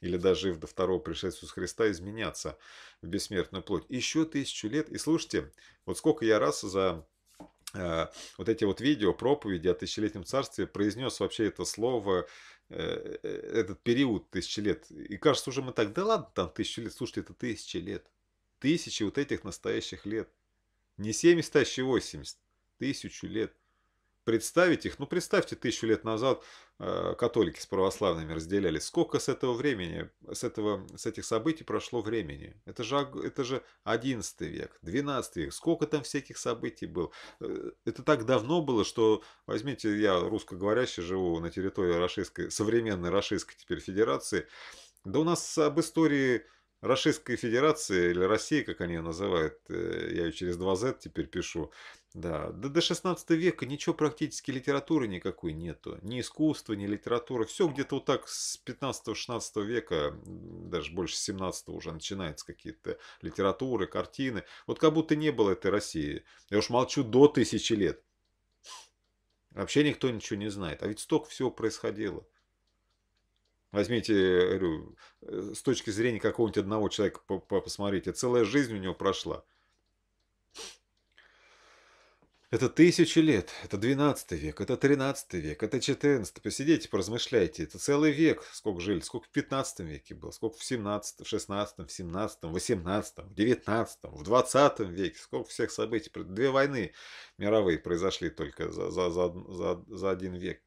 или даже до второго пришествия Христа изменяться в бессмертную плоть. Еще тысячу лет. И слушайте, вот сколько я раз за э, вот эти вот видео, проповеди о тысячелетнем царстве произнес вообще это слово, э, э этот период тысячи лет. И кажется, уже мы так, да ладно, там тысячи лет, слушайте, это тысячи лет. Тысячи вот этих настоящих лет. Не 70, а еще 80. Тысячу лет. Представить их, ну представьте, тысячу лет назад э, католики с православными разделяли. Сколько с этого времени, с, этого, с этих событий прошло времени? Это же, это же 11 век, 12 век. Сколько там всяких событий было? Э, это так давно было, что, возьмите, я русскоговорящий живу на территории Российской, современной Российской теперь Федерации. Да у нас об истории Российской Федерации, или России, как они ее называют, э, я ее через 2Z теперь пишу, да, да до 16 века ничего практически литературы никакой нету, ни искусства, ни литературы, все где-то вот так с 15-16 века, даже больше 17 уже начинаются какие-то литературы, картины, вот как будто не было этой России, я уж молчу до тысячи лет, вообще никто ничего не знает, а ведь столько всего происходило. Возьмите, говорю, э, с точки зрения какого-нибудь одного человека по посмотрите, целая жизнь у него прошла. Это тысячи лет, это 12 век, это 13 век, это 14. Посидите, поразмышляйте. Это целый век, сколько жили, сколько в 15 веке было, сколько в 17, в 16, в 17, в 18, в 19, в 20 веке, сколько всех событий. Две войны мировые произошли только за, за, за, за, за один век.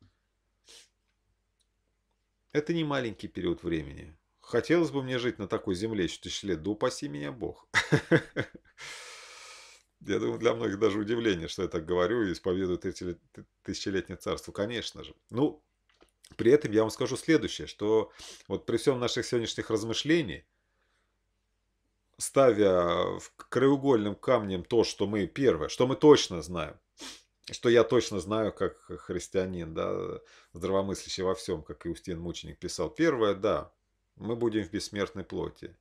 Это не маленький период времени. Хотелось бы мне жить на такой земле еще тысяч лет, да упаси меня Бог. Я думаю, для многих даже удивление, что я так говорю и исповедую тысячелетнее царство, конечно же. Ну, при этом я вам скажу следующее, что вот при всем наших сегодняшних размышлений, ставя в краеугольным камнем то, что мы первое, что мы точно знаем, что я точно знаю, как христианин, да, здравомыслящий во всем, как Иустин Мученик писал. Первое, да, мы будем в бессмертной плоти.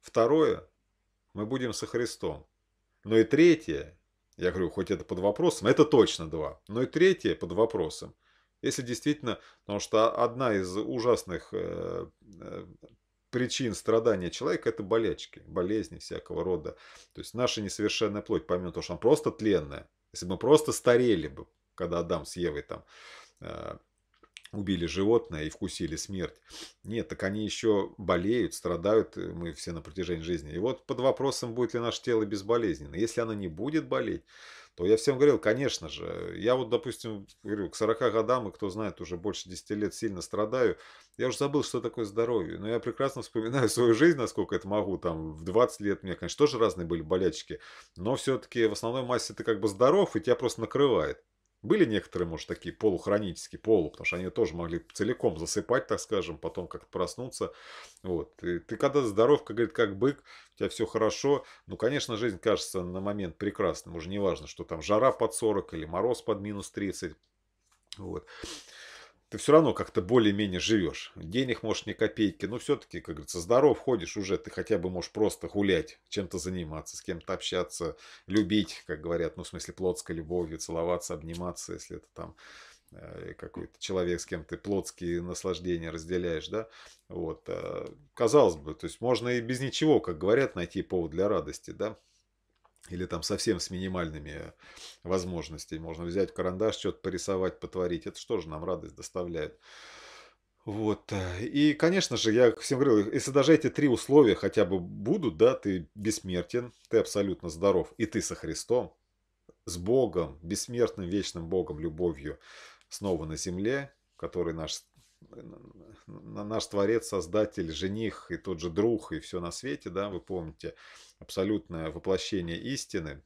Второе, мы будем со Христом. Но и третье, я говорю, хоть это под вопросом, это точно два. Но и третье под вопросом. Если действительно, потому что одна из ужасных э, э, причин страдания человека – это болячки, болезни всякого рода. То есть наша несовершенная плоть, помимо того, что она просто тленная, если бы мы просто старели бы, когда Адам с Евой там э, убили животное и вкусили смерть. Нет, так они еще болеют, страдают э, мы все на протяжении жизни. И вот под вопросом, будет ли наше тело безболезненно. Если оно не будет болеть, то я всем говорил, конечно же, я вот, допустим, говорю, к 40 годам, и кто знает, уже больше 10 лет сильно страдаю, я уже забыл, что такое здоровье, но я прекрасно вспоминаю свою жизнь, насколько это могу. Там в 20 лет у меня, конечно, тоже разные были болячки, но все-таки в основной массе ты как бы здоров, и тебя просто накрывает. Были некоторые, может, такие полухронические, полу, потому что они тоже могли целиком засыпать, так скажем, потом как-то проснуться. Вот. И ты когда здоров, как говорит, как бык, у тебя все хорошо. Ну, конечно, жизнь кажется на момент прекрасным. Уже не важно, что там жара под 40 или мороз под минус 30. Вот ты все равно как-то более-менее живешь. Денег, можешь не копейки, но все-таки, как говорится, здоров ходишь уже, ты хотя бы можешь просто гулять, чем-то заниматься, с кем-то общаться, любить, как говорят, ну, в смысле, плотской любовью, целоваться, обниматься, если это там э, какой-то человек, с кем ты плотские наслаждения разделяешь, да, вот, э, казалось бы, то есть можно и без ничего, как говорят, найти повод для радости, да, или там совсем с минимальными возможностями. Можно взять карандаш, что-то порисовать, потворить. Это что же нам радость доставляет. Вот. Э, и, конечно же, я всем говорил, если даже эти три условия хотя бы будут, да, ты бессмертен, ты абсолютно здоров, и ты со Христом, с Богом, бессмертным, вечным Богом, любовью, снова на земле, который наш э, наш Творец, Создатель, жених и тот же друг и все на свете, да, вы помните – абсолютное воплощение истины,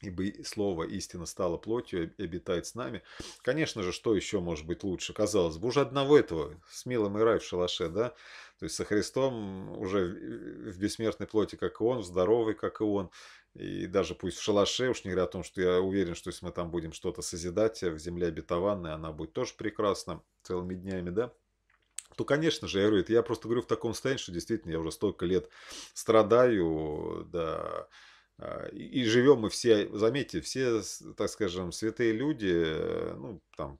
ибо слово истина стало плотью и обитает с нами. Конечно же, что еще может быть лучше? Казалось бы, уже одного этого, с милым и рай в шалаше, да? То есть со Христом уже в бессмертной плоти, как и он, в здоровой, как и он. И даже пусть в шалаше, уж не говоря о том, что я уверен, что если мы там будем что-то созидать а в земле обетованной, она будет тоже прекрасна целыми днями, да? то, конечно же, я говорю, это я просто говорю в таком состоянии, что действительно я уже столько лет страдаю, да, а, и живем мы все, заметьте, все, так скажем, святые люди, ну, там,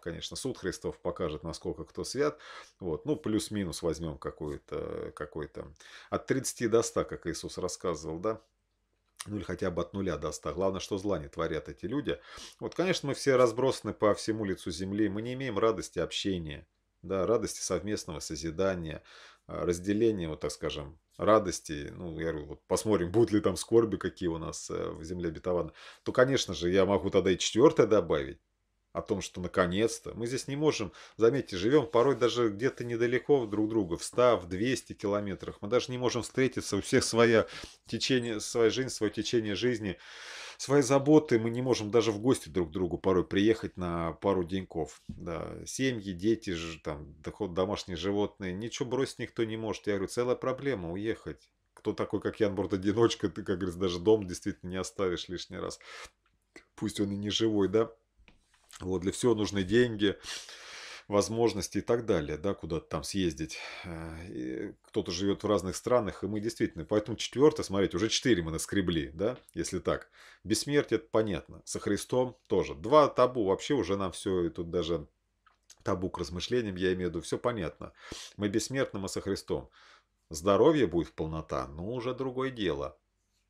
конечно, суд Христов покажет, насколько кто свят. Вот. Ну, плюс-минус возьмем какой-то, какой-то от 30 до 100, как Иисус рассказывал, да? Ну, или хотя бы от нуля до ста. Главное, что зла не творят эти люди. Вот, конечно, мы все разбросаны по всему лицу земли. Мы не имеем радости общения да, радости совместного созидания, а, разделения, вот так скажем, радости, ну, я говорю, вот посмотрим, будут ли там скорби какие у нас э, в земле обетованной, то, конечно же, я могу тогда и четвертое добавить, о том, что наконец-то. Мы здесь не можем, заметьте, живем порой даже где-то недалеко друг друга, в 100, в 200 километрах. Мы даже не можем встретиться, у всех своя течение, своя жизнь, свое течение жизни свои заботы, мы не можем даже в гости друг к другу порой приехать на пару деньков. Да, семьи, дети, там, доход, домашние животные, ничего бросить никто не может. Я говорю, целая проблема уехать. Кто такой, как Янбурт, одиночка, ты, как говорится, даже дом действительно не оставишь лишний раз. Пусть он и не живой, да? Вот, для всего нужны деньги возможности и так далее, да, куда-то там съездить. Э, кто-то живет в разных странах, и мы действительно, поэтому четвертое, смотрите, уже четыре мы наскребли, да, если так. Бессмертие, это понятно, со Христом тоже. Два табу вообще уже нам все, и тут даже табу к размышлениям, я имею в виду, все понятно. Мы бессмертны, мы а со Христом. Здоровье будет в полнота, но ну, уже другое дело.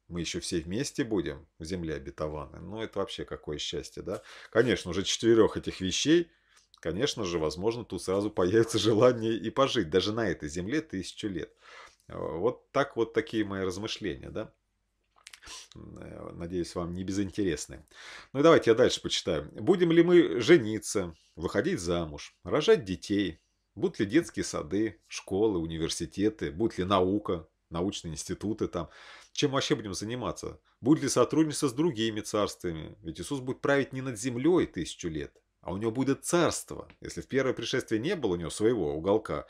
Мы еще все вместе будем в земле обетованной. Ну, это вообще какое счастье, да? Конечно, уже четырех этих вещей – конечно же, возможно, тут сразу появится желание и пожить даже на этой земле тысячу лет. Э, вот так вот такие мои размышления, да. Э, надеюсь, вам не безинтересны. Ну и давайте я дальше почитаю. Будем ли мы жениться, выходить замуж, рожать детей? Будут ли детские сады, школы, университеты? Будет ли наука, научные институты там? Чем вообще будем заниматься? Будет ли сотрудничество с другими царствами? Ведь Иисус будет править не над землей тысячу лет, а у него будет царство. Если в первое пришествие не было у него своего уголка,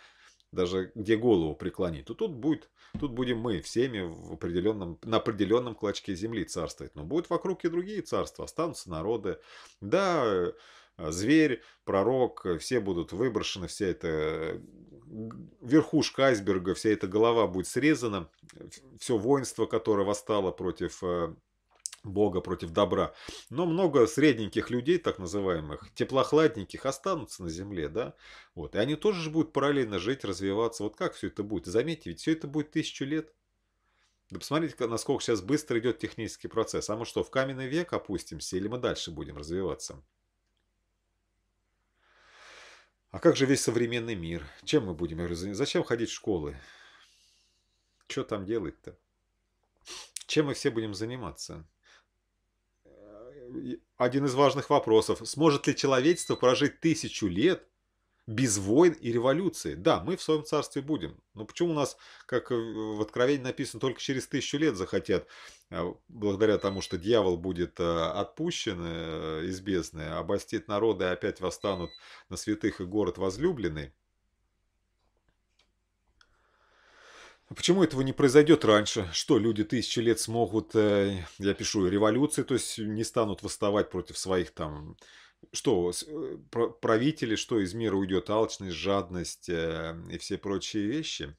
даже где голову преклонить, то тут будет, тут будем мы всеми в определенном, на определенном клочке земли царствовать. Но будут вокруг и другие царства, останутся народы. Да, э, зверь, пророк, все будут выброшены, вся эта верхушка айсберга, вся эта голова будет срезана, все воинство, которое восстало против э, Бога против добра. Но много средненьких людей, так называемых, теплохладненьких, останутся на земле, да? Вот. И они тоже же будут параллельно жить, развиваться. Вот как все это будет? заметьте, ведь все это будет тысячу лет. Да посмотрите, насколько сейчас быстро идет технический процесс. А мы что, в каменный век опустимся или мы дальше будем развиваться? А как же весь современный мир? Чем мы будем Зачем ходить в школы? Что там делать-то? Чем мы все будем заниматься? один из важных вопросов. Сможет ли человечество прожить тысячу лет без войн и революции? Да, мы в своем царстве будем. Но почему у нас, как э, в Откровении написано, только через тысячу лет захотят, а, благодаря тому, что дьявол будет э, отпущен э, из бездны, обольстит народы и опять восстанут на святых и город возлюбленный? А почему этого не произойдет раньше? Что, люди тысячи лет смогут, э, я пишу, революции, то есть не станут восставать против своих там... Что, э, правители, что из мира уйдет? Алчность, жадность э, и все прочие вещи?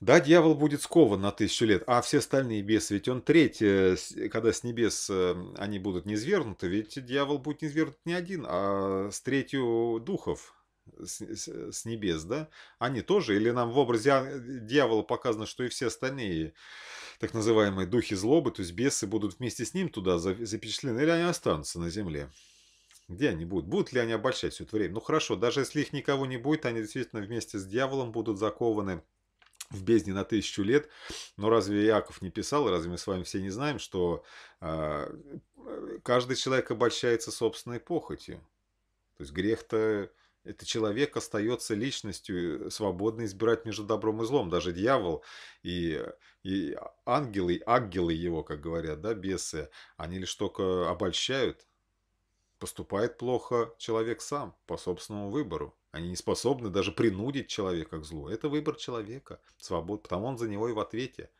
Да, дьявол будет скован на тысячу лет, а все остальные бесы, ведь он третий, э, когда с небес э, они будут низвергнуты, ведь дьявол будет низвергнут не один, а с третью духов, с, с, э, с небес, да? Они тоже? Или нам в образе а, э, дьявола показано, что и все остальные так называемые духи злобы, то есть бесы будут вместе с ним туда запечатлены, или они останутся на земле? Где они будут? Будут ли они обольщать все это время? Ну хорошо, даже если их никого не будет, они действительно вместе с дьяволом будут закованы в бездне на тысячу лет. Но разве Иаков не писал, разве мы с вами все не знаем, что а, э, каждый человек обольщается собственной похотью? То есть грех-то это человек остается личностью, э, свободно избирать между добром и злом, даже дьявол и, э, и ангелы, ангелы его, как говорят, да, бесы, они лишь только обольщают. Поступает плохо человек сам, по собственному выбору. Они не способны даже принудить человека к злу. Это выбор человека, свобода, потому он за него и в ответе –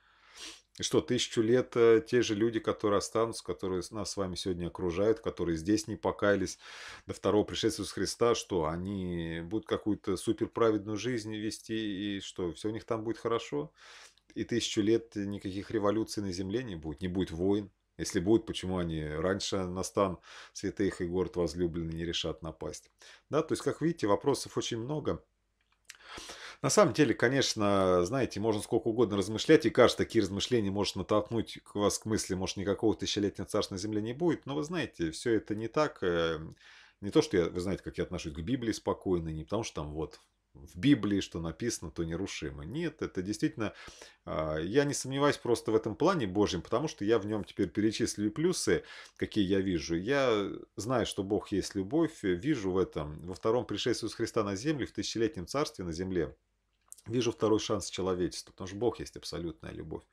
и что, тысячу лет э, те же люди, которые останутся, которые нас с вами сегодня окружают, которые здесь не покаялись до второго пришествия Иисуса Христа, что они будут какую-то суперправедную жизнь вести, и что, все у них там будет хорошо? И тысячу лет никаких революций на земле не будет, не будет войн, если будут, почему они раньше на стан святых и город возлюбленный не решат напасть? Да, то есть, как видите, вопросов очень много. На самом деле, конечно, знаете, можно сколько угодно размышлять, и кажется, такие размышления может натолкнуть вас к мысли, может, никакого тысячелетнего царства на земле не будет, но вы знаете, все это не так. Э, не то, что я, вы знаете, как я отношусь к Библии спокойно, не потому что там вот в Библии, что написано, то нерушимо. Нет, это действительно, а, я не сомневаюсь просто в этом плане Божьем, потому что я в нем теперь перечислю плюсы, какие я вижу. Я знаю, что Бог есть любовь, вижу в этом во втором пришествии Христа на землю, в тысячелетнем царстве на земле, Вижу второй шанс человечеству, потому что Бог есть абсолютная любовь.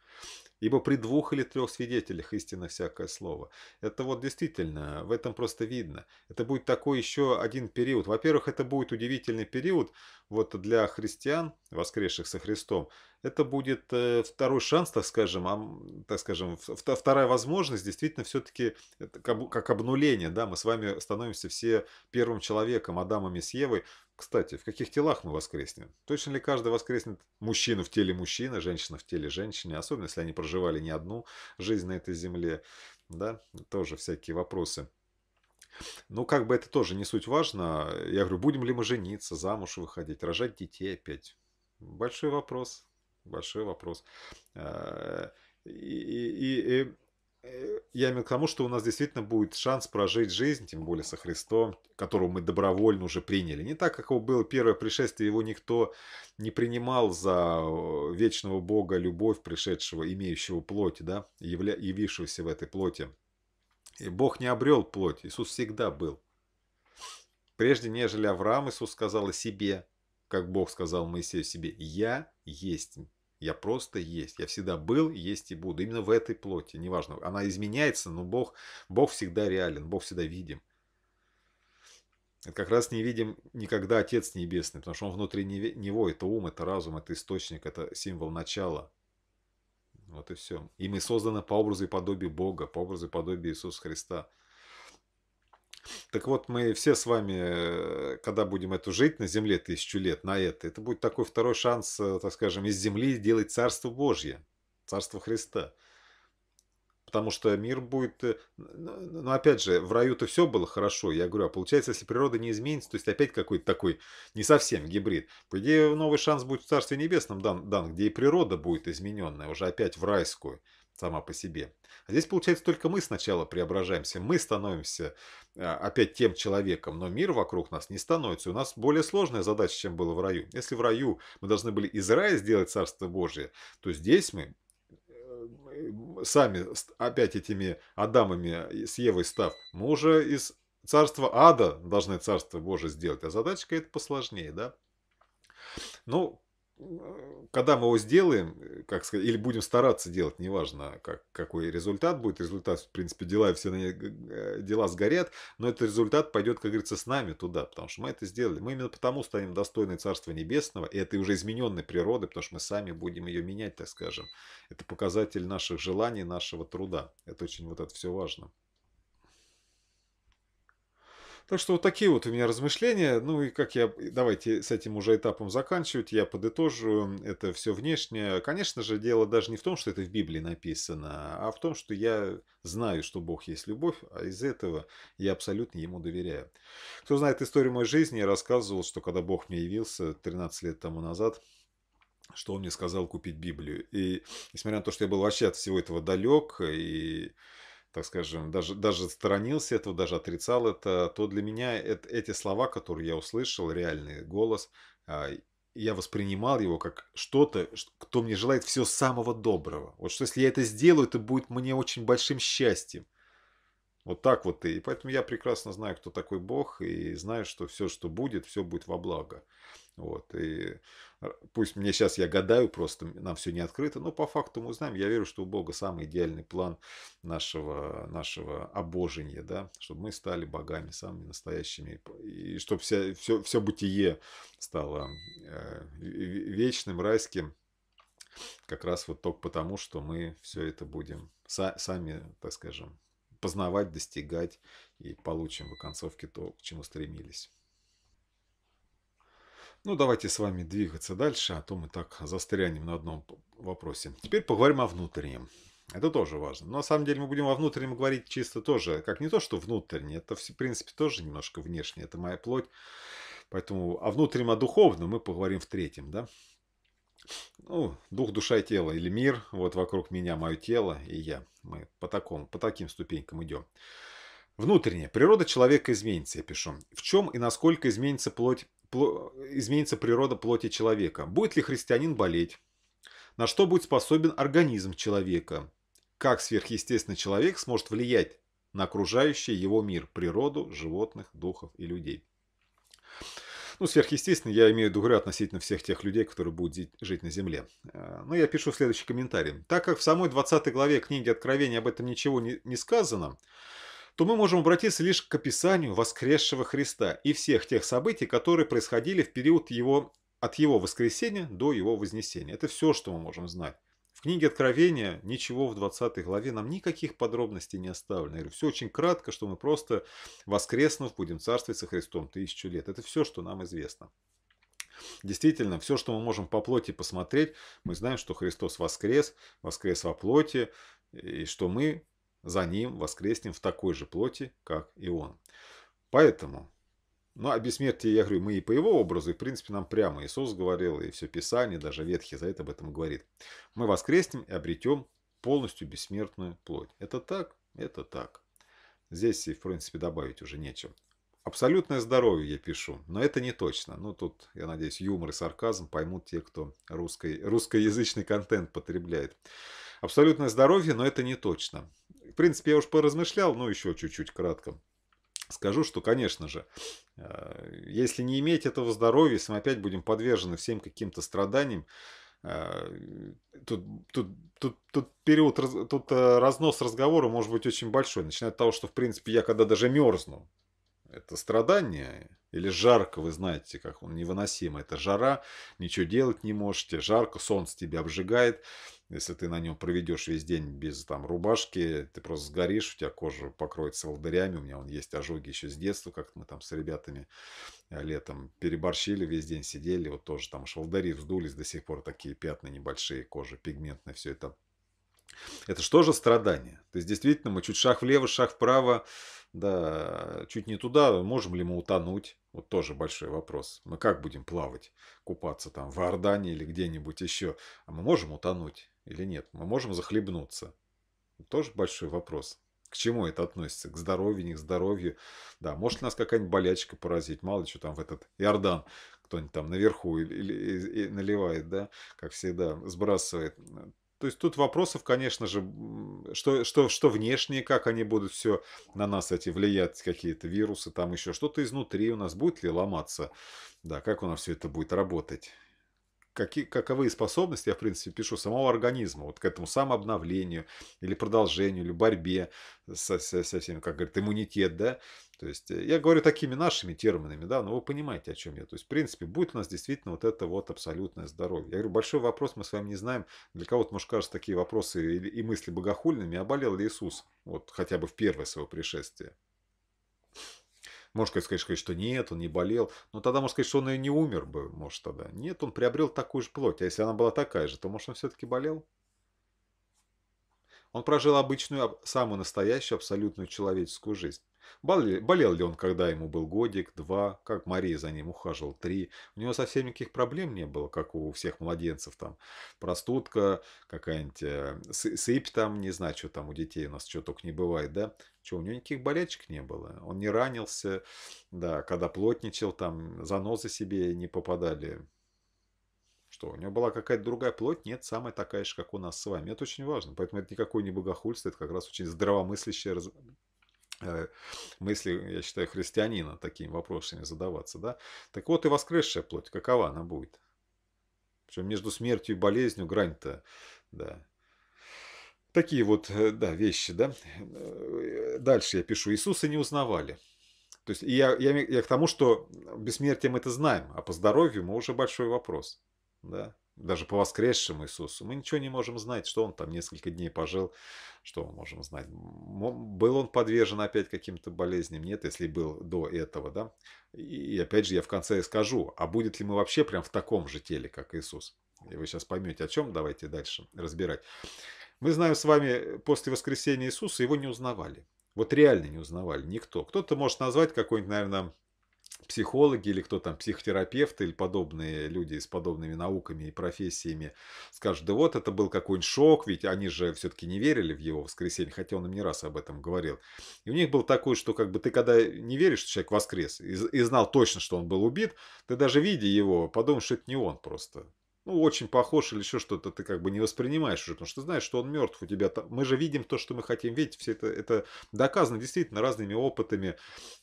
Ибо при двух или трех свидетелях истина всякое слово. Это вот действительно, в этом просто видно. Это будет такой еще один период. Во-первых, это будет удивительный период вот для христиан, воскресших со Христом, это будет э, второй шанс, так скажем, а, так скажем, вторая возможность действительно все-таки как обнуление, да, мы с вами становимся все первым человеком, Адамом и с Евой. Кстати, в каких телах мы воскреснем? Точно ли каждый воскреснет мужчину в теле мужчины, женщина в теле женщины, особенно если они проживали не одну жизнь на этой земле, да, тоже всякие вопросы. Ну, как бы это тоже не суть важно. Я говорю, будем ли мы жениться, замуж выходить, рожать детей опять? Большой вопрос большой вопрос. А, и, и, и э, я имею к тому, что у нас действительно будет шанс прожить жизнь, тем более со Христом, которого мы добровольно уже приняли. Не так, как его было первое пришествие, его никто не принимал за вечного Бога, любовь пришедшего, имеющего плоть, да, явля, явившегося в этой плоти. И Бог не обрел плоть, Иисус всегда был. Прежде нежели Авраам, Иисус сказал о себе, как Бог сказал Моисею себе, «Я есть я просто есть. Я всегда был, есть и буду. Именно в этой плоти. Неважно, она изменяется, но Бог, Бог всегда реален, Бог всегда видим. Это как раз не видим никогда Отец Небесный, потому что Он внутри Него, это ум, это разум, это источник, это символ начала. Вот и все. И мы созданы по образу и подобию Бога, по образу и подобию Иисуса Христа. Так вот, мы все с вами, э, когда будем эту жить на земле тысячу лет, на это, это будет такой второй шанс, э, так скажем, из земли делать Царство Божье, Царство Христа. Потому что мир будет... Э, но опять же, в раю-то все было хорошо, я говорю, а получается, если природа не изменится, то есть опять какой-то такой не совсем гибрид. По идее, новый шанс будет в Царстве Небесном дан, дан где и природа будет измененная, уже опять в райскую сама по себе. А здесь, получается, только мы сначала преображаемся, мы становимся а, опять тем человеком, но мир вокруг нас не становится. У нас более сложная задача, чем было в раю. Если в раю мы должны были из рая сделать Царство Божие, то здесь мы э, сами опять этими Адамами с Евой став, мы уже из царства ада должны царство Божие сделать. А задачка это посложнее, да? Ну, когда мы его сделаем, э, как сказать, или будем стараться делать, неважно, как, какой результат будет, результат, в принципе, дела все на э, э, дела сгорят, но этот результат пойдет, как говорится, с нами туда, потому что мы это сделали. Мы именно потому станем достойны Царства Небесного и этой уже измененной природы, потому что мы сами будем ее менять, так скажем. Это показатель наших желаний, нашего труда. Это очень вот это все важно. Так что вот такие вот у меня размышления. Ну и как я... Давайте с этим уже этапом заканчивать. Я подытожу. Это все внешнее. Конечно же, дело даже не в том, что это в Библии написано, а в том, что я знаю, что Бог есть любовь, а из этого я абсолютно Ему доверяю. Кто знает историю моей жизни, я рассказывал, что когда Бог мне явился 13 лет тому назад, что он мне сказал купить Библию. И несмотря на то, что я был вообще от всего этого далек, и так скажем, даже, даже сторонился этого, даже отрицал это, то для меня это, эти слова, которые я услышал, реальный голос, а, я воспринимал его как что-то, кто мне желает всего самого доброго. Вот что если я это сделаю, это будет мне очень большим счастьем. Вот так вот И поэтому я прекрасно знаю, кто такой Бог, и знаю, что все, что будет, все будет во благо. Вот. И э, пусть мне сейчас я гадаю, просто нам все не открыто, но по факту мы знаем, я верю, что у Бога самый идеальный план нашего, нашего обожения, да, чтобы мы стали богами самыми настоящими, и чтобы все все, все бытие стало э, вечным, райским, как раз вот только потому, что мы все это будем сами, так скажем, познавать, достигать и получим в концовке то, к чему стремились. Ну, давайте с вами двигаться дальше, а то мы так застрянем на одном вопросе. Теперь поговорим о внутреннем. Это тоже важно. Но на самом деле мы будем о внутреннем говорить чисто тоже, как не то, что внутреннее, это в принципе тоже немножко внешнее, это моя плоть. Поэтому о внутреннем, о духовном мы поговорим в третьем, да? ну, дух, душа и тело, или мир, вот вокруг меня мое тело и я. Мы по, такому, по таким ступенькам идем. внутренняя Природа человека изменится, я пишу. В чем и насколько изменится, плоть, пло, изменится природа плоти человека? Будет ли христианин болеть? На что будет способен организм человека? Как сверхъестественный человек сможет влиять на окружающий его мир, природу, животных, духов и людей? Ну, сверхъестественно, я имею в виду игры относительно всех тех людей, которые будут жить на Земле. Э, но я пишу следующий комментарий. Так как в самой 20 главе книги Откровения об этом ничего не, не сказано, то мы можем обратиться лишь к описанию воскресшего Христа и всех тех событий, которые происходили в период его, от его воскресения до его вознесения. Это все, что мы можем знать. В книге Откровения ничего в 20 главе нам никаких подробностей не оставлено. Говорю, все очень кратко, что мы просто воскреснув будем царствовать со Христом тысячу лет. Это все, что нам известно. Действительно, все, что мы можем по плоти посмотреть, мы знаем, что Христос воскрес, воскрес во плоти, и что мы за Ним воскреснем в такой же плоти, как и Он. Поэтому ну, о а бессмертии, я говорю, мы и по его образу, и, в принципе, нам прямо Иисус говорил, и все Писание, даже Ветхий это об этом говорит. Мы воскреснем и обретем полностью бессмертную плоть. Это так? Это так. Здесь, в принципе, добавить уже нечем. Абсолютное здоровье я пишу, но это не точно. Ну, тут, я надеюсь, юмор и сарказм поймут те, кто русский, русскоязычный контент потребляет. Абсолютное здоровье, но это не точно. В принципе, я уж поразмышлял, но ну, еще чуть-чуть кратко. Скажу, что, конечно же, э, если не иметь этого здоровья, если мы опять будем подвержены всем каким-то страданиям, э, тут, тут, тут, тут период, тут э, разнос разговора может быть очень большой. Начиная от того, что, в принципе, я когда даже мерзну, это страдание, или жарко, вы знаете, как он невыносимо, это жара, ничего делать не можете, жарко, солнце тебя обжигает. Если ты на нем проведешь весь день без там рубашки, ты просто сгоришь, у тебя кожа покроется волдырями. У меня он есть ожоги еще с детства, как мы там с ребятами э, летом переборщили, весь день сидели. Вот тоже там шволдари вздулись до сих пор, такие пятна небольшие, кожа пигментная, все это это что же страдание? То есть, действительно, мы чуть шаг влево, шаг вправо, да, чуть не туда, можем ли мы утонуть? Вот тоже большой вопрос. Мы как будем плавать, купаться там в Иордании или где-нибудь еще? А мы можем утонуть? или нет? Мы можем захлебнуться. Тоже большой вопрос. К чему это относится? К здоровью, не к здоровью? Да, может нас какая-нибудь болячка поразить, мало ли что там в этот Иордан кто-нибудь там наверху или, или, и наливает, да, как всегда, сбрасывает. То есть тут вопросов, конечно же, что, что, что внешние как они будут все на нас эти влиять, какие-то вирусы, там еще что-то изнутри у нас будет ли ломаться, да, как у нас все это будет работать какие, каковы способности, я в принципе пишу, самого организма, вот к этому самообновлению или продолжению, или борьбе со, со, со всеми, как говорят, иммунитет, да, то есть э, я говорю такими нашими терминами, да, но вы понимаете, о чем я. То есть, в принципе, будет у нас действительно вот это вот абсолютное здоровье. Я говорю, большой вопрос, мы с вами не знаем, для кого-то, может, кажется, такие вопросы и мысли богохульными, а болел ли Иисус, вот хотя бы в первое свое пришествие. Можно сказать, что нет, он не болел. Но тогда можно сказать, что он и не умер бы, может, тогда. Нет, он приобрел такую же плоть. А если она была такая же, то, может, он все-таки болел? Он прожил обычную, самую настоящую, абсолютную человеческую жизнь. Болел ли он, когда ему был годик, два, как Мария за ним ухаживал, три. У него совсем никаких проблем не было, как у всех младенцев. Там простудка, какая-нибудь э, сыпь там, не знаю, что там у детей у нас что только не бывает, да. Что, у него никаких болячек не было. Он не ранился, да, когда плотничал, там занозы себе не попадали. Что, у него была какая-то другая плоть? Нет, самая такая же, как у нас с вами. Это очень важно. Поэтому это никакое не богохульство, это как раз очень здравомыслящее Э, мысли, я считаю, христианина такими вопросами задаваться. Да? Так вот и воскресшая плоть, какова она будет? Причем между смертью и болезнью грань-то, да. Такие вот, э, да, вещи, да. Э, дальше я пишу. Иисуса не узнавали. То есть я, я, я к тому, что мы это знаем, а по здоровью мы уже большой вопрос. Да даже по воскресшему Иисусу, мы ничего не можем знать, что он там несколько дней пожил, что мы можем знать. Был он подвержен опять каким-то болезням? Нет, если был до этого, да? И опять же я в конце скажу, а будет ли мы вообще прям в таком же теле, как Иисус? И вы сейчас поймете, о чем давайте дальше разбирать. Мы знаем с вами, после воскресения Иисуса его не узнавали. Вот реально не узнавали никто. Кто-то может назвать какой-нибудь, наверное, психологи или кто там, психотерапевты или подобные люди с подобными науками и профессиями скажут, да вот это был какой-нибудь шок, ведь они же все-таки не верили в его воскресенье, хотя он им не раз об этом говорил. И у них был такой, что как бы ты когда не веришь, что человек воскрес и, и знал точно, что он был убит, ты даже видя его, подумал, что это не он просто ну, очень похож или еще что-то, ты как бы не воспринимаешь уже, потому что знаешь, что он мертв у тебя. Там... Мы же видим то, что мы хотим видеть, все это, это доказано действительно разными опытами,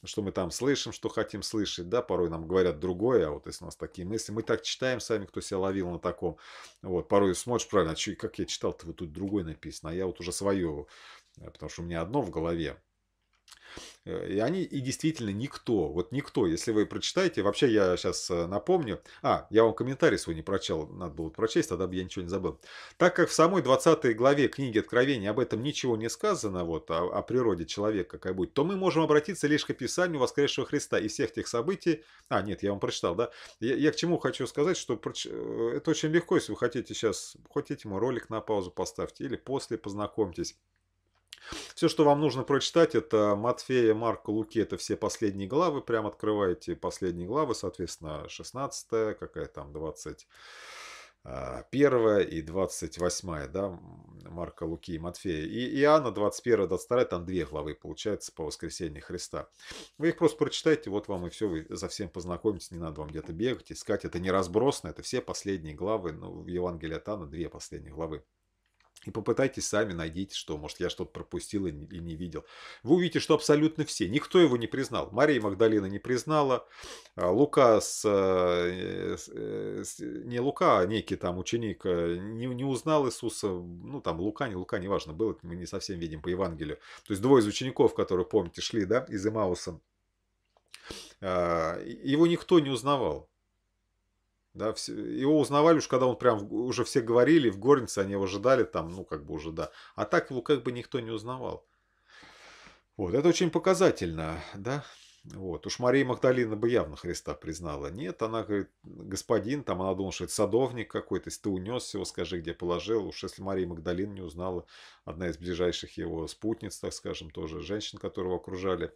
что мы там слышим, что хотим слышать, да, порой нам говорят другое, а вот если у нас такие мысли, мы так читаем сами, кто себя ловил на таком, вот, порой смотришь, правильно, а чё, как я читал-то, вот тут другое написано, а я вот уже свое, э, потому что у меня одно в голове, Э, и они, и действительно никто, вот никто, если вы прочитаете, вообще я сейчас э, напомню, а, я вам комментарий свой не прочел, надо было прочесть, тогда бы я ничего не забыл. Так как в самой 20 главе книги Откровения об этом ничего не сказано, вот, о, о природе человека какая будет, то мы можем обратиться лишь к описанию воскресшего Христа и всех тех событий, а, нет, я вам прочитал, да, я, я к чему хочу сказать, что проч... Э, это очень легко, если вы хотите сейчас, хотите, мой ролик на паузу поставьте или после познакомьтесь. Все, что вам нужно прочитать, это Матфея, Марка, Луки, это все последние главы, прям открываете последние главы, соответственно, 16 какая там, 20 1 а, и 28, да, Марка, Луки и Матфея. И Иоанна 21, 22, там две главы, получается, по воскресенье Христа. Вы их просто прочитайте, вот вам и все, вы за всем познакомитесь, не надо вам где-то бегать, искать. Это не разбросно, это все последние главы, ну, в Евангелии от Анна две последние главы. И попытайтесь сами, найдите, что, может, я что-то пропустил или не видел. Вы увидите, что абсолютно все. Никто его не признал. Мария Магдалина не признала. А Лука с... Э, э, э, с не Лука, а некий там ученик не, не узнал Иисуса. Ну, там Лука, не Лука, неважно, было мы не совсем видим по Евангелию. То есть двое из учеников, которые, помните, шли, да, из Имауса, а, его никто не узнавал. Да, все, его узнавали уж, когда он прям уже все говорили, в горнице они его ожидали там, ну, как бы уже, да. А так его как бы никто не узнавал. Вот, это очень показательно, да. Вот, уж Мария Магдалина бы явно Христа признала. Нет, она говорит, господин, там она думала, что это садовник какой-то, если ты унес его, скажи, где положил. Уж если Мария Магдалина не узнала, одна из ближайших его спутниц, так скажем, тоже женщин, которые его окружали,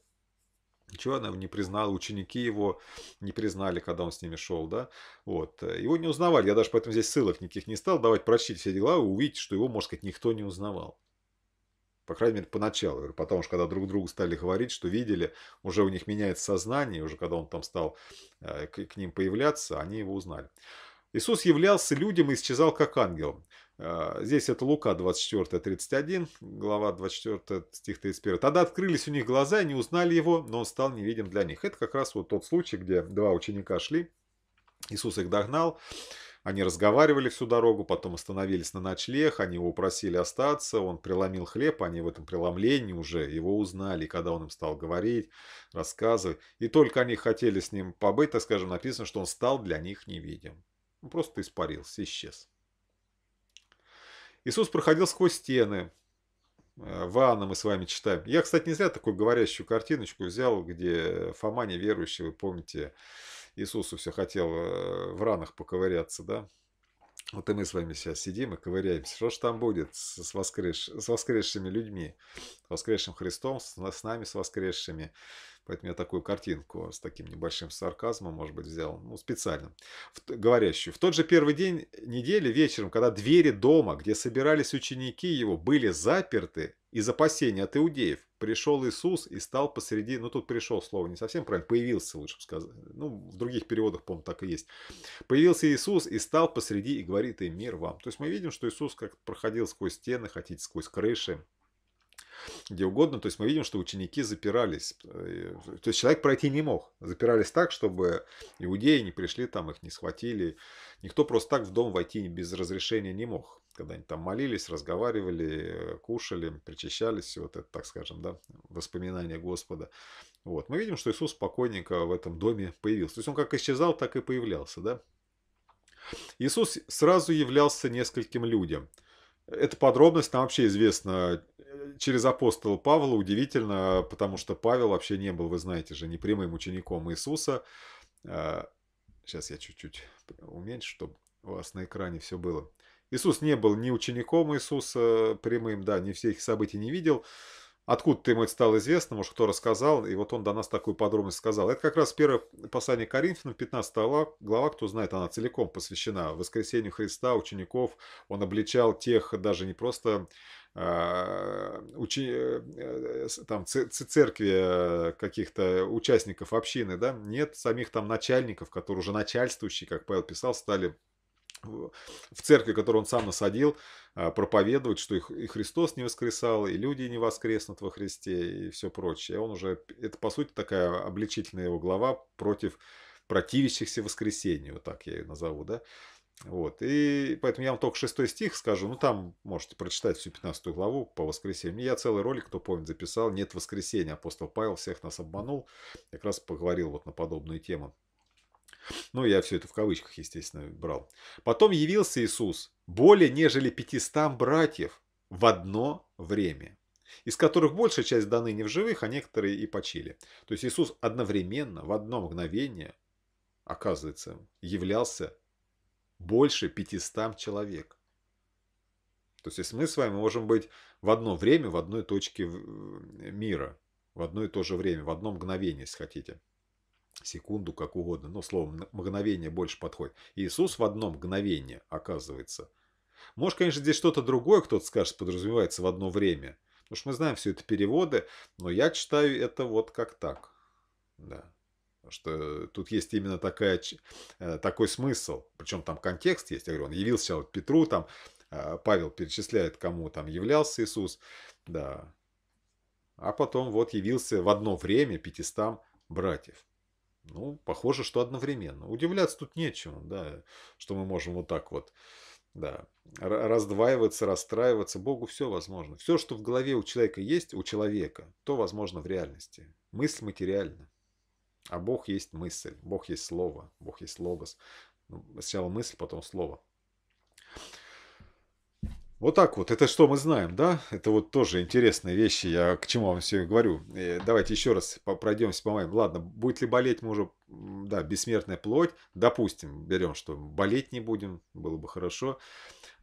Чуанов не признала, ученики его не признали, когда он с ними шел, да, вот, э, его не узнавали, я даже поэтому здесь ссылок никаких не стал давать, прочтите все дела и увидите, что его, может сказать, никто не узнавал. По крайней мере, поначалу. потому что когда друг другу стали говорить, что видели, уже у них меняется сознание, уже когда он там стал э, к ним появляться, они его узнали. Иисус являлся людям и исчезал как ангел. А, здесь это Лука 24-31, глава 24, стих 31. «Тогда открылись у них глаза они узнали его, но он стал невидим для них». Это как раз вот тот случай, где два ученика шли, Иисус их догнал, они разговаривали всю дорогу, потом остановились на ночлег, они его просили остаться, он преломил хлеб, они в этом преломлении уже его узнали, когда он им стал говорить, рассказывать. И только они хотели с ним побыть, так скажем, написано, что он стал для них невидим. Он просто испарился, исчез. Иисус проходил сквозь стены. Э, Ванна мы с вами читаем. Я, кстати, не зря такую говорящую картиночку взял, где Фома неверующий, вы помните, Иисусу все хотел э, в ранах поковыряться, да? Вот и мы с вами сейчас сидим и ковыряемся. Что же там будет с, воскрес... с воскресшими людьми, с воскресшим Христом, с, с нами, с воскресшими? Поэтому я такую картинку с таким небольшим сарказмом, может быть, взял, ну, специально, в, говорящую. В тот же первый день недели вечером, когда двери дома, где собирались ученики его, были заперты из опасения от иудеев, пришел Иисус и стал посреди, ну, тут пришел слово не совсем правильно, появился, лучше бы сказать, ну, в других переводах, по-моему, так и есть. Появился Иисус и стал посреди и говорит им мир вам. То есть мы видим, что Иисус как проходил сквозь стены, хотите, сквозь крыши, где угодно. То есть мы видим, что ученики запирались. Э, то есть человек пройти не мог. Запирались так, чтобы иудеи не пришли там, их не схватили. Никто просто так в дом войти без разрешения не мог. Когда они там молились, разговаривали, кушали, причащались, все вот это, так скажем, да, воспоминания Господа. Вот. Мы видим, что Иисус спокойненько в этом доме появился. То есть он как исчезал, так и появлялся, да. Иисус сразу являлся нескольким людям – эта подробность нам вообще известна э, через апостола Павла. Удивительно, потому что Павел вообще не был, вы знаете же, непрямым учеником Иисуса. Сейчас а, я чуть-чуть уменьшу, чтобы у вас на экране все было. Иисус не был ни учеником Иисуса прямым, да, ни всех событий не видел откуда ты ему это стал известно, может, кто рассказал, и вот он до нас такую подробность сказал. Это как раз первое послание Коринфянам, 15 глава, глава, кто знает, она целиком посвящена воскресению Христа, учеников. Он обличал тех даже не просто а, учи, э, э, там, церкви э, каких-то участников общины, да, нет самих там начальников, которые уже начальствующие, как Павел писал, стали в церкви, которую он сам насадил, а, проповедовать, что и Христос не воскресал, и люди не воскреснут во Христе, и все прочее. Он уже, это по сути такая обличительная его глава против противящихся воскресению, так я ее назову, да. Вот, и поэтому я вам только шестой стих скажу, ну там можете прочитать всю 15 главу по воскресенью. Я целый ролик, кто помнит, записал, нет воскресения, апостол Павел всех нас обманул, как раз поговорил вот на подобную тему. Ну, я все это в кавычках, естественно, брал. Потом явился Иисус более нежели пятистам братьев в одно время, из которых большая часть до не в живых, а некоторые и почили. То есть Иисус одновременно, в одно мгновение, оказывается, являлся больше пятистам человек. То есть, мы с вами можем быть в одно время, в одной точке э, мира, в одно и то же время, в одно мгновение, если хотите секунду, как угодно. но ну, словом, мгновение больше подходит. Иисус в одно мгновение, оказывается. Может, конечно, здесь что-то другое, кто-то скажет, подразумевается в одно время. Потому что мы знаем все это переводы, но я читаю это вот как так. Да. что тут есть именно такая, э, такой смысл. Причем там контекст есть. Я говорю, он явился вот Петру, там э, Павел перечисляет, кому там являлся Иисус. Да. А потом вот явился в одно время пятистам братьев. Ну, похоже, что одновременно. Удивляться тут нечему, да, что мы можем вот так вот, да, раздваиваться, расстраиваться. Богу все возможно. Все, что в голове у человека есть, у человека, то возможно в реальности. Мысль материальна. А Бог есть мысль, Бог есть слово, Бог есть логос. Ну, сначала мысль, потом слово. Вот так вот. Это что мы знаем, да? Это вот тоже интересные вещи. Я к чему вам все говорю. Э, давайте еще раз пройдемся по моим. Ладно, будет ли болеть, мы уже, да, бессмертная плоть. Допустим, берем, что болеть не будем, было бы хорошо.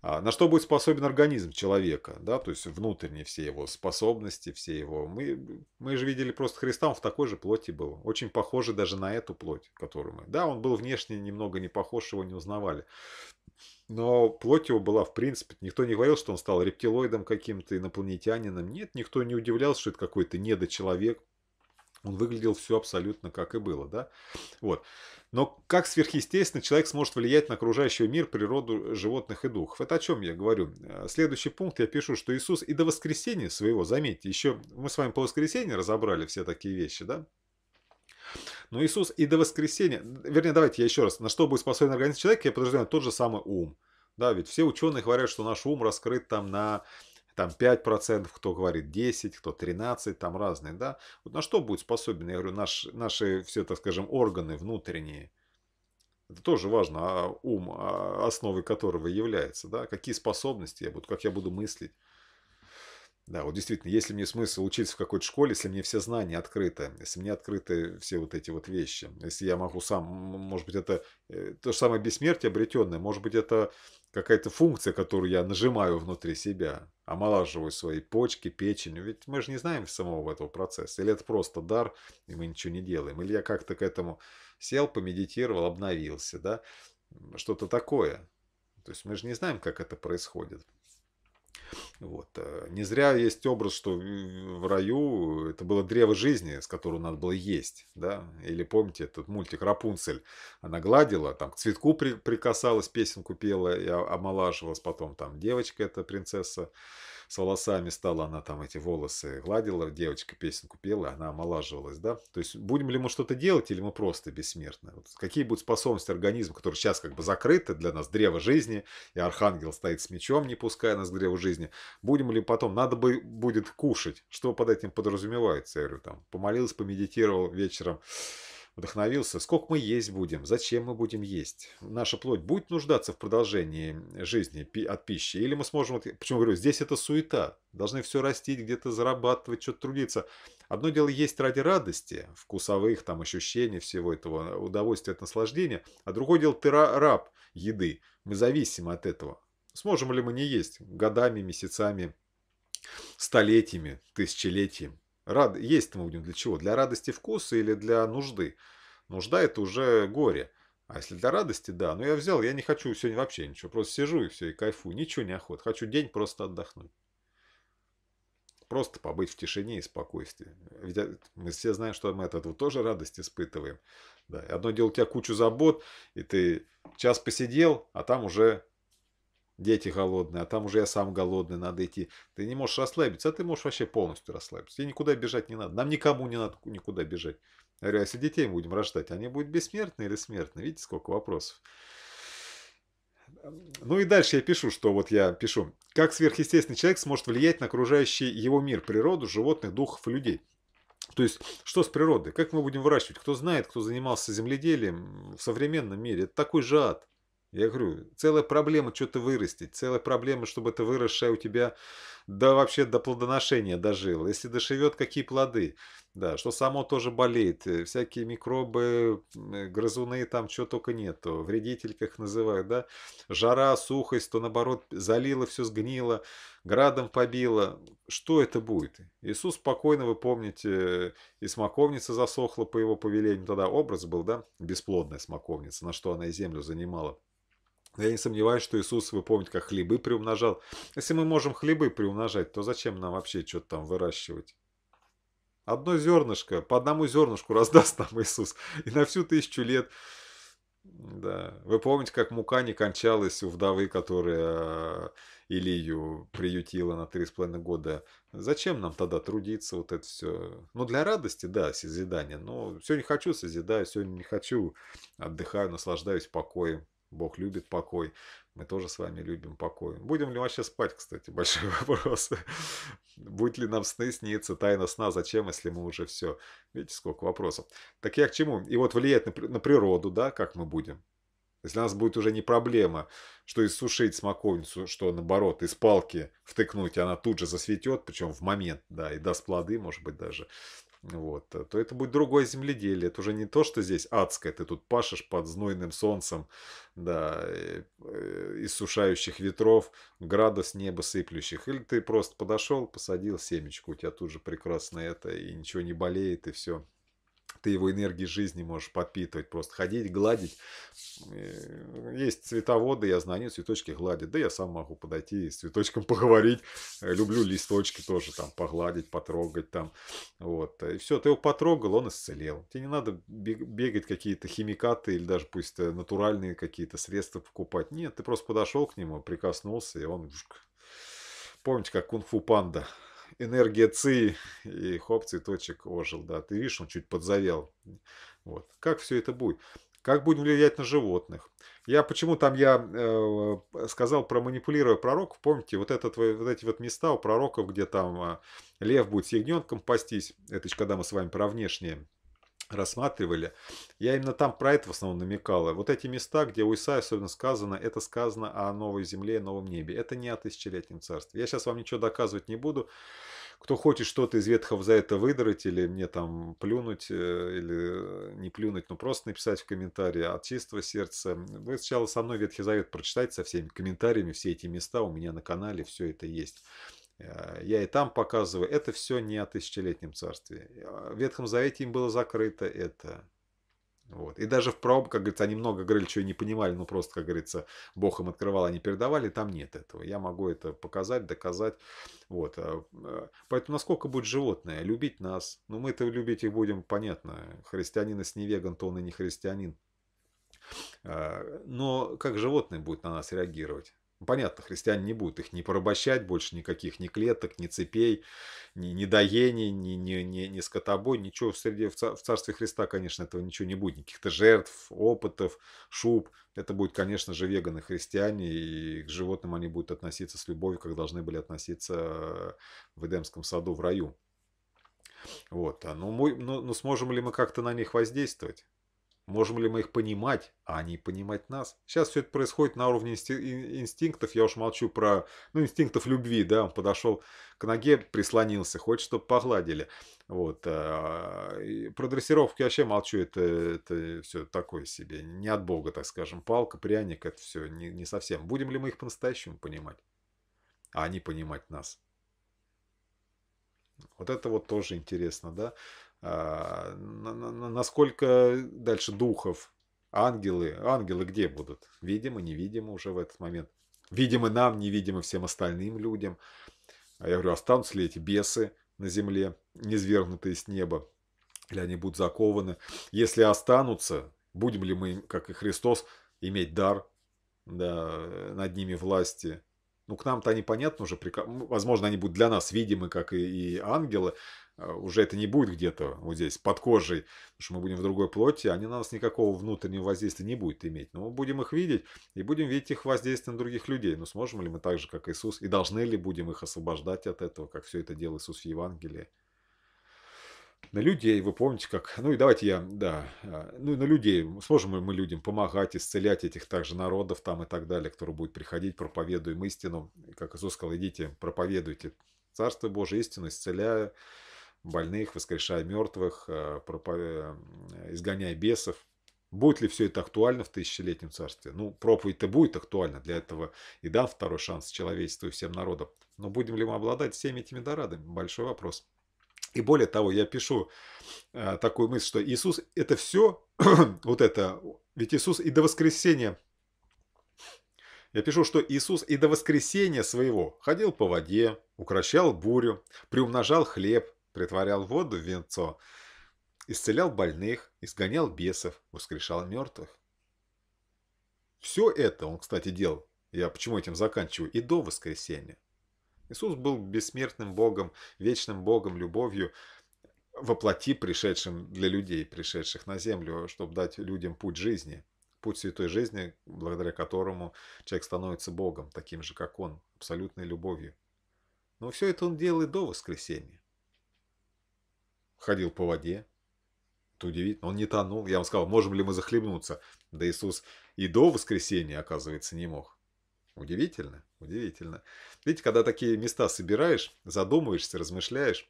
А, на что будет способен организм человека, да, то есть внутренние все его способности, все его. Мы, мы же видели просто Христа, он в такой же плоти был, очень похожий даже на эту плоть, которую мы. Да, он был внешне немного не похож, его не узнавали. Но плоть его была, в принципе, никто не говорил, что он стал рептилоидом каким-то, инопланетянином. Нет, никто не удивлялся, что это какой-то недочеловек, он выглядел все абсолютно как и было, да? Вот. Но как сверхъестественно человек сможет влиять на окружающий мир, природу животных и духов? Это о чем я говорю? Э, следующий пункт я пишу, что Иисус и до воскресения своего, заметьте, еще мы с вами по воскресенью разобрали все такие вещи, да? Но Иисус и до воскресения, вернее, давайте я еще раз, на что будет способен организм человека, я подразумеваю тот же самый ум. Да, ведь все ученые говорят, что наш ум раскрыт там на там 5%, кто говорит 10, кто 13, там разные, да. Вот на что будет способен, я говорю, наш, наши все, так скажем, органы внутренние, это тоже важно, а ум, а, основой которого является, да, какие способности я буду, как я буду мыслить. Да, вот действительно, если мне смысл учиться в какой-то школе, если мне все знания открыты, если мне открыты все вот эти вот вещи, если я могу сам, может быть, это э, то же самое бессмертие обретенное, может быть, это какая-то функция, которую я нажимаю внутри себя омолаживаю свои почки, печень. Ведь мы же не знаем самого этого процесса. Или это просто дар, и мы ничего не делаем. Или я как-то к этому сел, помедитировал, обновился, да, что-то такое. То есть мы же не знаем, как это происходит. Вот. Э, не зря есть образ, что в раю это было древо жизни, с которого надо было есть. Да? Или помните этот мультик «Рапунцель». Она гладила, там к цветку прикасалась, песенку пела и омолаживалась потом. Там девочка эта принцесса с волосами стала, она там эти волосы гладила, девочка песенку пела, она омолаживалась, да? То есть будем ли мы что-то делать или мы просто бессмертны? Вот какие будут способности организма, который сейчас как бы закрыто для нас, древо жизни, и архангел стоит с мечом, не пуская нас к древу жизни, будем ли потом, надо бы будет кушать, что под этим подразумевается? Я говорю, там, помолился, помедитировал вечером, вдохновился, сколько мы есть будем, зачем мы будем есть. Наша плоть будет нуждаться в продолжении жизни от пищи, или мы сможем... Почему говорю, здесь это суета, должны все растить, где-то зарабатывать, что-то трудиться. Одно дело есть ради радости, вкусовых там ощущений всего этого, удовольствия от наслаждения, а другое дело ты раб еды, мы зависимы от этого. Сможем ли мы не есть годами, месяцами, столетиями, тысячелетиями? Рад... Есть мы будем для чего? Для радости вкуса или для нужды? Нужда – это уже горе. А если для радости, да. Но ну, я взял, я не хочу сегодня вообще ничего. Просто сижу и все, и кайфую. Ничего не охот. Хочу день просто отдохнуть. Просто побыть в тишине и спокойствии. Ведь э, мы все знаем, что мы от этого тоже радость испытываем. Да. И одно дело, у тебя кучу забот, и ты час посидел, а там уже Дети голодные, а там уже я сам голодный, надо идти. Ты не можешь расслабиться, а ты можешь вообще полностью расслабиться. Тебе никуда бежать не надо. Нам никому не надо никуда бежать. Я говорю, а если детей будем рождать, они будут бессмертные или смертные? Видите, сколько вопросов. Ну и дальше я пишу, что вот я пишу. Как сверхъестественный человек сможет влиять на окружающий его мир, природу, животных, духов, и людей? То есть, что с природой? Как мы будем выращивать? Кто знает, кто занимался земледелием в современном мире? Это такой же ад. Я говорю, целая проблема что-то вырастить, целая проблема, чтобы это выросшее у тебя да вообще до плодоношения дожило. Если доживет, какие плоды? Да, что само тоже болеет. Э, всякие микробы, э, грызуны, там чего только нету. Вредитель, как называют, да. Жара, сухость, то наоборот залило, все сгнило, градом побило. Что это будет? Иисус спокойно, вы помните, и смоковница засохла по его повелению. Ну, тогда образ был, да, бесплодная смоковница, на что она и землю занимала. Я не сомневаюсь, что Иисус, вы помните, как хлебы приумножал. Если мы можем хлебы приумножать, то зачем нам вообще что-то там выращивать? Одно зернышко, по одному зернышку раздаст нам Иисус. И на всю тысячу лет. Да. Вы помните, как мука не кончалась у вдовы, которая э, Илью приютила на три с половиной года. Зачем нам тогда трудиться вот это все? Ну, для радости, да, созидания. Но сегодня хочу созидаю, сегодня не хочу. Отдыхаю, наслаждаюсь покоем. Бог любит покой. Мы тоже с вами любим покой. Будем ли вообще спать, кстати, большой вопрос. Будет ли нам сны сниться, тайна сна, зачем, если мы уже все. Видите, сколько вопросов. Так я к чему? И вот влияет на, на природу, да, как мы будем. Если у нас будет уже не проблема, что иссушить смоковницу, что наоборот, из палки втыкнуть, она тут же засветет, причем в момент, да, и даст плоды, может быть, даже вот, э, то это будет другое земледелие. Это уже не то, что здесь адское, ты тут пашешь под знойным солнцем, да, э, э, иссушающих ветров, градус неба сыплющих. Или ты просто подошел, посадил семечку, у тебя тут же прекрасно это, и ничего не болеет, и все ты его энергией жизни можешь подпитывать, просто ходить, гладить. Э, есть цветоводы, я знаю, они цветочки гладят. Да я сам могу подойти и с цветочком поговорить. Э, люблю листочки тоже там погладить, потрогать там. Вот. И все, ты его потрогал, он исцелел. Тебе не надо бегать какие-то химикаты или даже пусть э, натуральные какие-то средства покупать. Нет, ты просто подошел к нему, прикоснулся, и он... Помните, как кунг-фу панда энергия ЦИ, и хоп, цветочек ожил, да, ты видишь, он чуть подзавел. Вот. Как все это будет? Как будем влиять на животных? Я почему там я э, э сказал про манипулируя пророков, помните, вот, этот, вот эти вот места у пророков, где там э, лев будет с ягненком пастись, это когда мы с вами про внешнее рассматривали, я именно там про это в основном намекала. Вот эти места, где у Исаия особенно сказано, это сказано о новой земле, и новом небе. Это не о тысячелетнем царстве. Я сейчас вам ничего доказывать не буду. Кто хочет что-то из ветхов за это выдрать или мне там плюнуть, э, или э, не плюнуть, но просто написать в комментарии от чистого сердца. Вы сначала со мной Ветхий Завет прочитайте со всеми комментариями, все эти места у меня на канале, все это есть. Э, я и там показываю, это все не о тысячелетнем царстве. Э, в Ветхом Завете им было закрыто это. Вот. И даже в проб, как говорится, они много говорили, что и не понимали, но просто, как говорится, Бог им открывал, они передавали, там нет этого. Я могу это показать, доказать. Вот. Э, поэтому насколько будет животное любить нас? Ну, мы это любить их будем, понятно. Христианин, если не веган, то он и не христианин. Но как животное будет на нас реагировать? Понятно, христиане не будут их не порабощать больше никаких ни клеток, ни цепей, ни недоений, ни, ни, ни, ни скотобой, ничего в, среде, в царстве Христа, конечно, этого ничего не будет, никаких-то жертв, опытов, шуб. Это будут, конечно же, веганы, христиане, и к животным они будут относиться с любовью, как должны были относиться э, в Эдемском саду в раю. Вот, а ну, мы, ну, ну сможем ли мы как-то на них воздействовать? Можем ли мы их понимать, а они понимать нас? Сейчас все это происходит на уровне инстинктов. Я уж молчу про ну, инстинктов любви. Да? Он подошел к ноге, прислонился, хочет, чтобы погладили. Вот. Э, про дрессировку я вообще молчу. Это, это все такое себе. Не от Бога, так скажем. Палка, пряник, это все не, не совсем. Будем ли мы их по-настоящему понимать? А они понимать нас. Вот это вот тоже интересно, да. А, на, на, насколько дальше духов, ангелы, ангелы где будут? Видимо, невидимо уже в этот момент. Видимо нам, невидимо всем остальным людям. А я говорю, останутся ли эти бесы на земле, низвергнутые с неба? Или они будут закованы? Если останутся, будем ли мы, как и Христос, иметь дар да, над ними власти? Ну, к нам-то они, понятно, уже, прик... возможно, они будут для нас видимы, как и, и ангелы, а, уже это не будет где-то вот здесь, под кожей, потому что мы будем в другой плоти, они на нас никакого внутреннего воздействия не будут иметь. Но мы будем их видеть и будем видеть их воздействие на других людей. Но сможем ли мы так же, как Иисус, и должны ли будем их освобождать от этого, как все это делал Иисус в Евангелии? на людей, вы помните, как, ну и давайте я, да, а, ну и на людей, сможем мы, людям помогать, исцелять этих также народов там и так далее, которые будут приходить, проповедуем истину, как Иисус сказал, идите, проповедуйте Царство Божие, истину, исцеляя больных, воскрешая мертвых, а, пропов... Э, изгоняя бесов. Будет ли все это актуально в тысячелетнем царстве? Ну, проповедь-то будет актуальна, для этого и да, второй шанс человечеству и всем народам. Но будем ли мы обладать всеми этими дорадами? Большой вопрос. И более того, я пишу э, такую мысль, что Иисус это все, вот это, ведь Иисус и до воскресения, я пишу, что Иисус и до воскресения своего ходил по воде, укращал бурю, приумножал хлеб, притворял воду в венцо, исцелял больных, изгонял бесов, воскрешал мертвых. Все это он, кстати, делал, я почему этим заканчиваю, и до воскресения. Иисус был бессмертным Богом, вечным Богом, любовью, воплоти пришедшим для людей, пришедших на землю, чтобы дать людям путь жизни, путь святой жизни, благодаря которому человек становится Богом, таким же, как он, абсолютной любовью. Но все это он делал и до воскресения. Ходил по воде. Это удивительно. Он не тонул. Я вам сказал, можем ли мы захлебнуться? Да Иисус и до воскресения, оказывается, не мог. Удивительно, удивительно. Видите, когда такие места собираешь, задумываешься, размышляешь,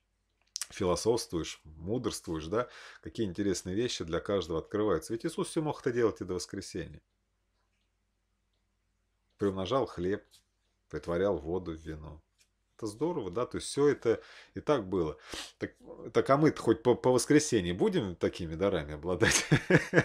философствуешь, мудрствуешь, да, какие интересные вещи для каждого открываются. Ведь Иисус все мог это делать и до воскресения. Приумножал хлеб, притворял воду в вино. Это здорово, да, то есть все это и так было. Так, так а мы-то хоть по, по воскресенье будем такими дарами обладать?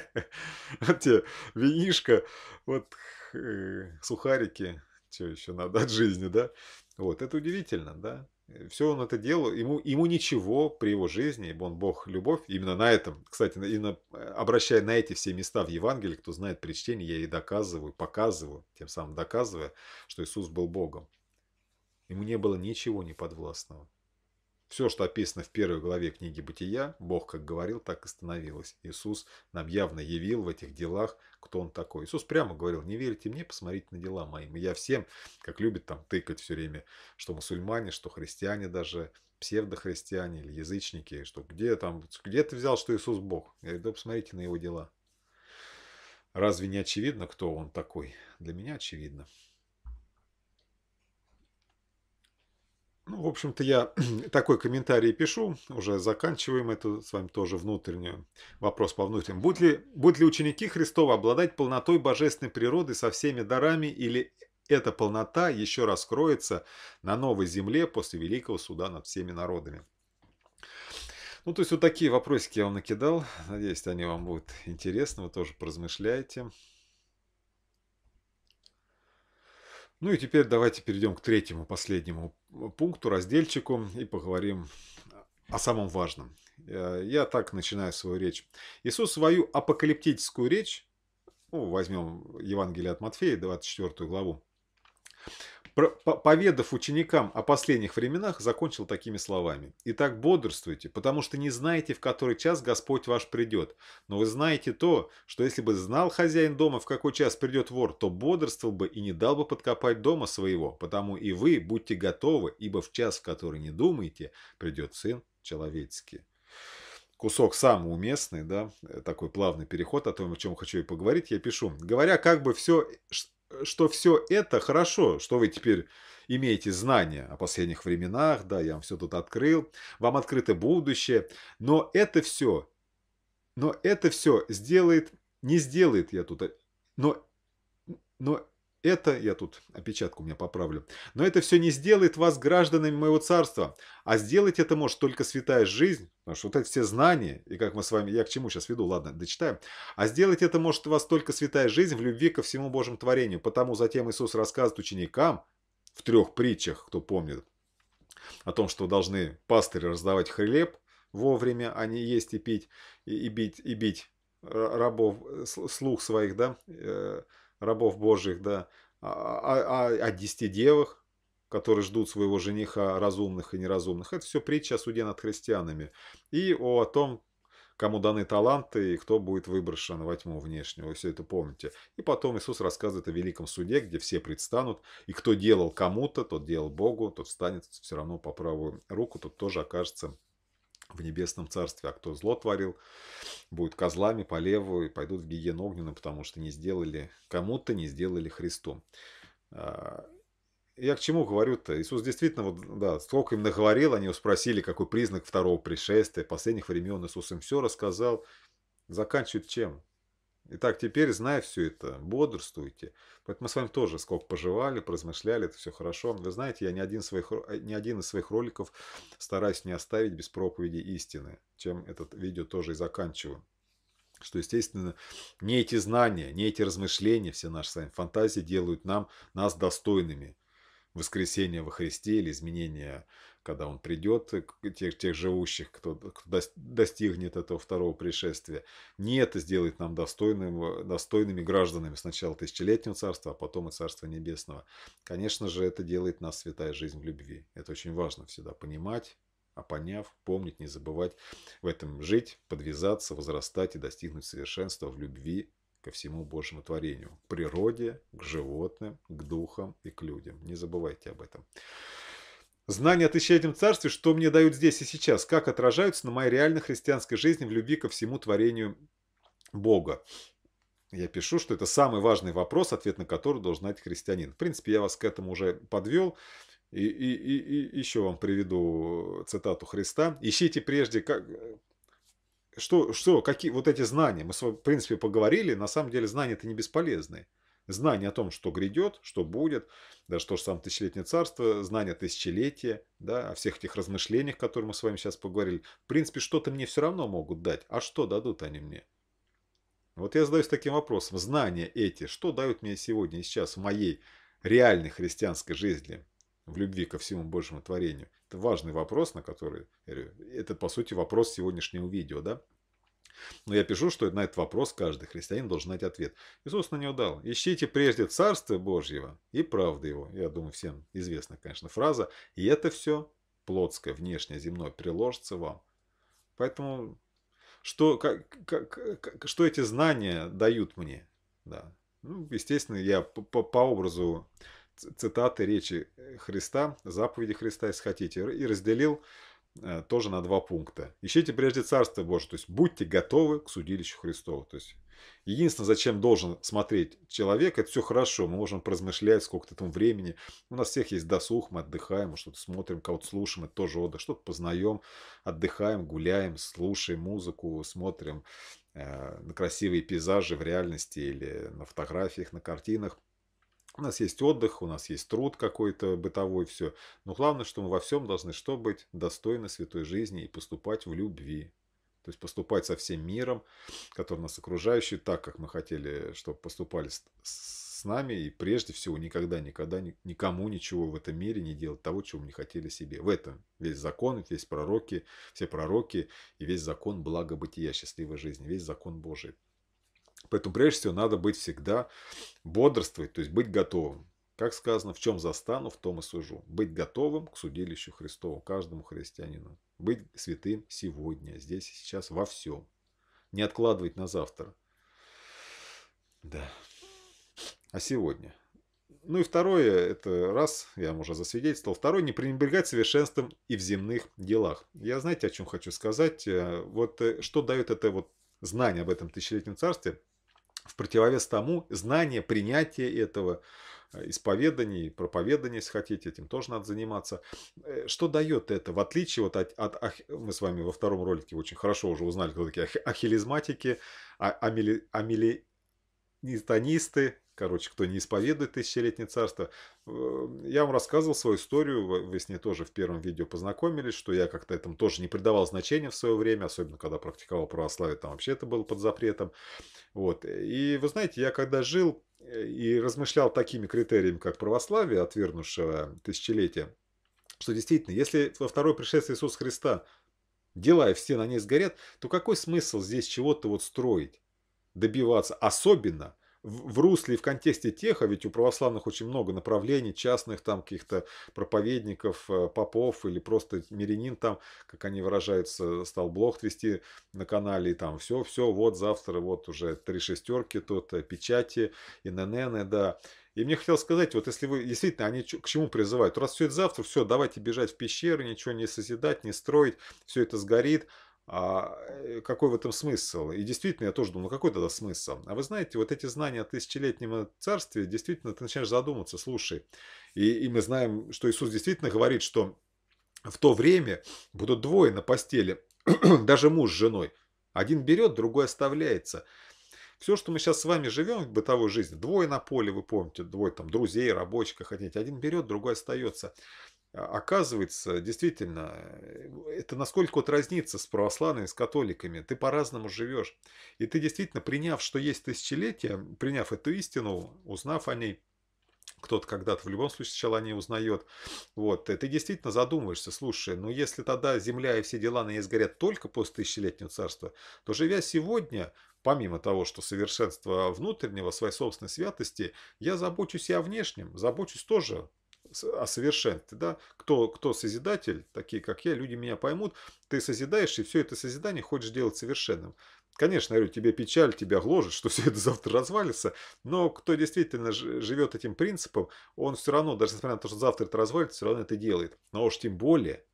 Вот тебе винишко, вот э, сухарики, что еще надо от жизни, да? Вот, это удивительно, да? Э, все он это делал, ему, ему ничего при его жизни, ибо он Бог, любовь, именно на этом, кстати, именно э, обращая на эти все места в Евангелии, кто знает при чтении, я и доказываю, показываю, тем самым доказывая, что Иисус был Богом. Ему не было ничего неподвластного. Все, что описано в первой главе книги «Бытия», Бог как говорил, так и становилось. Иисус нам явно явил в этих делах, кто он такой. Иисус прямо говорил, не верите мне, посмотрите на дела мои. я всем, как любит там тыкать все время, что мусульмане, что христиане даже, псевдохристиане или язычники, что где там, где ты взял, что Иисус Бог? Я говорю, да посмотрите на его дела. Разве не очевидно, кто он такой? Для меня очевидно. Ну, в общем-то, я такой комментарий пишу, уже заканчиваем эту с вами тоже внутреннюю, вопрос по внутреннему. Будут ли, будут ли ученики Христова обладать полнотой божественной природы со всеми дарами, или эта полнота еще раскроется на новой земле после великого суда над всеми народами? Ну, то есть вот такие вопросики я вам накидал. Надеюсь, они вам будут интересны, вы тоже поразмышляете. Ну и теперь давайте перейдем к третьему, последнему пункту, разделчику и поговорим о самом важном. Э, я так начинаю свою речь. Иисус свою апокалиптическую речь, ну, возьмем Евангелие от Матфея, 24 главу, Поведав ученикам о последних временах, закончил такими словами. «Итак, бодрствуйте, потому что не знаете, в который час Господь ваш придет. Но вы знаете то, что если бы знал хозяин дома, в какой час придет вор, то бодрствовал бы и не дал бы подкопать дома своего. Потому и вы будьте готовы, ибо в час, в который не думаете, придет Сын Человеческий» кусок самый уместный, да, э, такой плавный переход о том, о чем хочу и поговорить, я пишу. Говоря как бы все, Э, что все это хорошо, что вы теперь имеете знания о последних временах, да, я вам все тут открыл, вам открыто будущее, но это все, но это все сделает, не сделает я тут, э, но, но это, я тут опечатку у меня поправлю, но это все не сделает вас гражданами моего царства, а сделать это может только святая жизнь, потому что вот эти все знания, и как мы с вами, я к чему сейчас веду, ладно, дочитаем, а сделать это может вас только святая жизнь в любви ко всему Божьему творению, потому затем Иисус рассказывает ученикам в трех притчах, кто помнит, о том, что должны пастыри раздавать хлеб вовремя, а не есть и пить, и, и бить, и бить э, рабов, э, слух своих, да, э, рабов божьих, да, а, а, а, о десяти девах, которые ждут своего жениха разумных и неразумных. Это все притча о суде над христианами. И о, о том, кому даны таланты и кто будет выброшен во тьму внешнего. Вы все это помните. И потом Иисус рассказывает о великом суде, где все предстанут. И кто делал кому-то, тот делал Богу, тот встанет все равно по правую руку, тот тоже окажется в небесном царстве, а кто зло творил, будет козлами по левую и пойдут в гиену огненную, потому что не сделали кому-то, не сделали Христу. А, я к чему говорю-то? Иисус действительно, вот, да, сколько им наговорил, они его спросили, какой признак второго пришествия, последних времен Иисус им все рассказал. Заканчивает чем? Итак, теперь, зная все это, бодрствуйте. Поэтому мы с вами тоже сколько пожевали, поразмышляли, это все хорошо. Вы знаете, я ни один, своих, э, ни один из своих роликов стараюсь не оставить без проповеди истины, чем этот видео тоже и заканчиваю. Что, естественно, не эти знания, не эти размышления, все наши с вами фантазии делают нам, нас достойными воскресения во Христе или изменения когда он придет, тех, тех живущих, кто, кто достигнет этого второго пришествия. Не это сделает нам достойным, достойными гражданами сначала тысячелетнего царства, а потом и царства небесного. Конечно же, это делает нас святая жизнь в любви. Это очень важно всегда понимать, а поняв, помнить, не забывать в этом жить, подвязаться, возрастать и достигнуть совершенства в любви ко всему Божьему творению, к природе, к животным, к духам и к людям. Не забывайте об этом. Знания о тысячелетнем царстве, что мне дают здесь и сейчас, как отражаются на моей реальной христианской жизни в любви ко всему творению Бога. Я пишу, что это самый важный вопрос, ответ на который должен знать христианин. В принципе, я вас к этому уже подвел. И, и, и, и еще вам приведу цитату Христа. Ищите прежде, как, что, что, какие вот эти знания. Мы, в принципе, поговорили. На самом деле, знания это не бесполезные. Знание о том, что грядет, что будет, да что же сам тысячелетнее царство, знание тысячелетия, да, о всех этих размышлениях, которые мы с вами сейчас поговорили. В принципе, что-то мне все равно могут дать. А что дадут они мне? Вот я задаюсь таким вопросом. Знания эти, что дают мне сегодня и сейчас в моей реальной христианской жизни, в любви ко всему Божьему творению? Это важный вопрос, на который, я это, по сути, вопрос сегодняшнего видео, да? Но я пишу, что на этот вопрос каждый христианин должен найти ответ. Иисус на него дал. Ищите прежде Царство Божьего и правды его. Я думаю, всем известна, конечно, фраза. И это все плотское, внешнее, земное приложится вам. Поэтому что, как, как, как, что эти знания дают мне? Да. Ну, естественно, я по, по, по образу цитаты речи Христа, заповеди Христа, если хотите, и разделил Э, тоже на два пункта. Ищите прежде Царство Божие, то есть будьте готовы к судилищу Христову. То есть единственное, зачем должен смотреть человек, это все хорошо, мы можем поразмышлять сколько-то там времени. У нас всех есть досуг, мы отдыхаем, мы что-то смотрим, кого-то слушаем, это тоже отдых, что-то познаем, отдыхаем, гуляем, слушаем музыку, смотрим э, на красивые пейзажи в реальности или на фотографиях, на картинах – у нас есть отдых, у нас есть труд какой-то бытовой, все. Но главное, что мы во всем должны что быть? Достойны святой жизни и поступать в любви. То есть поступать со всем миром, который нас окружающий, так, как мы хотели, чтобы поступали с, с нами. И прежде всего никогда, никогда никому ничего в этом мире не делать того, чего мы не хотели себе. В этом весь закон, весь пророки, все пророки и весь закон благобытия, счастливой жизни, весь закон Божий. Поэтому, прежде всего, надо быть всегда бодрствовать, то есть быть готовым. Как сказано, в чем застану, в том и сужу. Быть готовым к судилищу Христову, каждому христианину. Быть святым сегодня, здесь и сейчас, во всем. Не откладывать на завтра. Да. А сегодня. Ну и второе, это раз, я вам уже засвидетельствовал. Второе, не пренебрегать совершенством и в земных делах. Я знаете, о чем хочу сказать? Э, вот э, что дает это вот знание об этом тысячелетнем царстве? в противовес тому знание, принятие этого, э, исповедание, проповедание, если хотите, этим тоже надо заниматься. Э, что дает это? В отличие вот от, от ах... мы с вами во втором ролике очень хорошо уже узнали, кто такие ах... ахилизматики, а, амели, амели, короче, кто не исповедует тысячелетнее царство. Э, я вам рассказывал свою историю, вы с ней тоже в первом видео познакомились, что я как-то этому тоже не придавал значения в свое время, особенно когда практиковал православие, там вообще это было под запретом. Вот. И вы знаете, я когда жил э, и размышлял такими критериями, как православие, отвернувшего тысячелетие, что действительно, если во второе пришествие Иисуса Христа дела и все на ней сгорят, то какой смысл здесь чего-то вот строить, добиваться? Особенно, в русле, в контексте теха, ведь у православных очень много направлений, частных там каких-то проповедников, э, попов или просто мирянин там, как они выражаются, стал блог вести на канале, и там все, все, вот завтра вот уже три шестерки тут, э, печати, и ИНН, да. И мне хотелось сказать, вот если вы, действительно, они к чему призывают? Раз все это завтра, все, давайте бежать в пещеры, ничего не созидать, не строить, все это сгорит, а э, какой в этом смысл? И действительно, я тоже думаю, ну какой тогда смысл? А вы знаете, вот эти знания о тысячелетнем царстве, действительно, ты начинаешь задуматься, слушай. И, и мы знаем, что Иисус действительно говорит, что в то время будут двое на постели, даже муж с женой. Один берет, другой оставляется. Все, что мы сейчас с вами живем в бытовой жизни, двое на поле, вы помните, двое там друзей, рабочих, хотите, один берет, другой остается. А, оказывается, действительно, э, это насколько вот разнится с православными, с католиками. Ты по-разному живешь. И ты действительно, приняв, что есть тысячелетие, приняв эту истину, узнав о ней, кто-то когда-то в любом случае сначала не узнает, вот, ты действительно задумываешься, слушай, ну если тогда земля и все дела на ней сгорят только после тысячелетнего царства, то живя сегодня, помимо того, что совершенство внутреннего, своей собственной святости, я забочусь и о внешнем, забочусь тоже а совершен ты Да? Кто, кто созидатель, такие как я, люди меня поймут. Ты созидаешь, и все это созидание хочешь делать совершенным. Конечно, я говорю, тебе печаль, тебя гложет, что все это завтра развалится, но кто действительно живет этим принципом, он все равно, даже несмотря на то, что завтра это развалится, все равно это делает. Но уж тем более,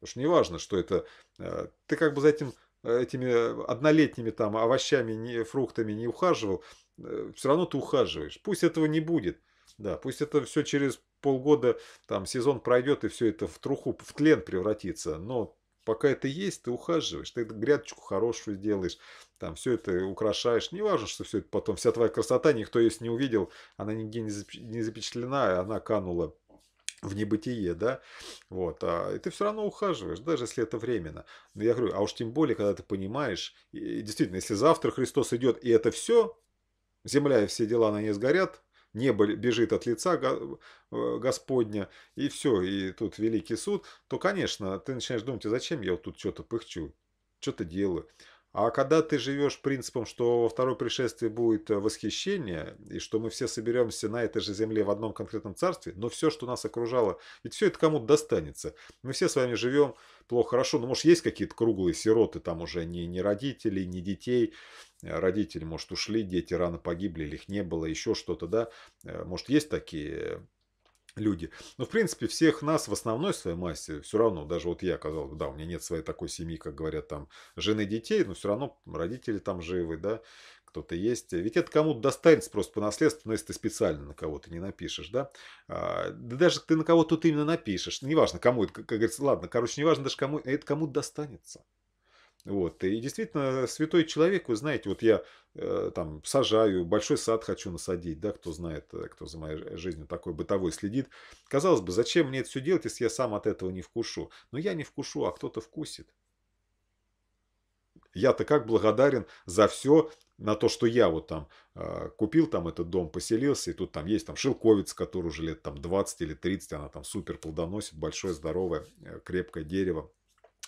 уж не важно, что это... Э, ты как бы за этим э, этими однолетними там овощами, фруктами не ухаживал, э, все равно ты ухаживаешь. Пусть этого не будет. Да, пусть это все через полгода, там, сезон пройдет, и все это в труху, в тлен превратится. Но пока это есть, ты ухаживаешь, ты грядочку хорошую делаешь, там все это украшаешь. Не важно, что все это потом, вся твоя красота, никто ее не увидел, она нигде не запечатлена, а она канула в небытие, да, вот, а, и ты все равно ухаживаешь, даже если это временно. Но я говорю, а уж тем более, когда ты понимаешь, и, и действительно, если завтра Христос идет, и это все, земля и все дела на ней сгорят, небо бежит от лица э, Господня, и все, и тут великий суд, то, конечно, ты начинаешь думать, а зачем я вот тут что-то пыхчу, что-то делаю. А когда ты живешь принципом, что во второе пришествие будет э, восхищение, и что мы все соберемся на этой же земле в одном конкретном царстве, но все, что нас окружало, ведь все это кому-то достанется. Мы все с вами живем плохо, хорошо, но может есть какие-то круглые сироты, там уже ни, ни родителей, ни детей, э, родители, может, ушли, дети рано погибли, или их не было, еще что-то, да, э, может, есть такие люди. Но, в принципе, всех нас в основной своей массе все равно, даже вот я, казалось бы, да, у меня нет своей такой семьи, как говорят там, жены детей, но все равно родители там живы, да, кто-то есть. Ведь это кому-то достанется просто по наследству, но если ты специально на кого-то не напишешь, да. А, да даже ты на кого-то тут именно напишешь, неважно кому это, как говорится, ладно, короче, неважно даже кому, это кому-то достанется. Вот. И действительно, святой человек, вы знаете, вот я э, там сажаю, большой сад хочу насадить, да, кто знает, э, кто за моей жизнью такой бытовой следит. Казалось бы, зачем мне это все делать, если я сам от этого не вкушу? Но я не вкушу, а кто-то вкусит. Я-то как благодарен за все, на то, что я вот там э, купил там этот дом, поселился, и тут там есть там шелковица, которая уже лет там 20 или 30, она там супер плодоносит, большое, здоровое, э, крепкое дерево,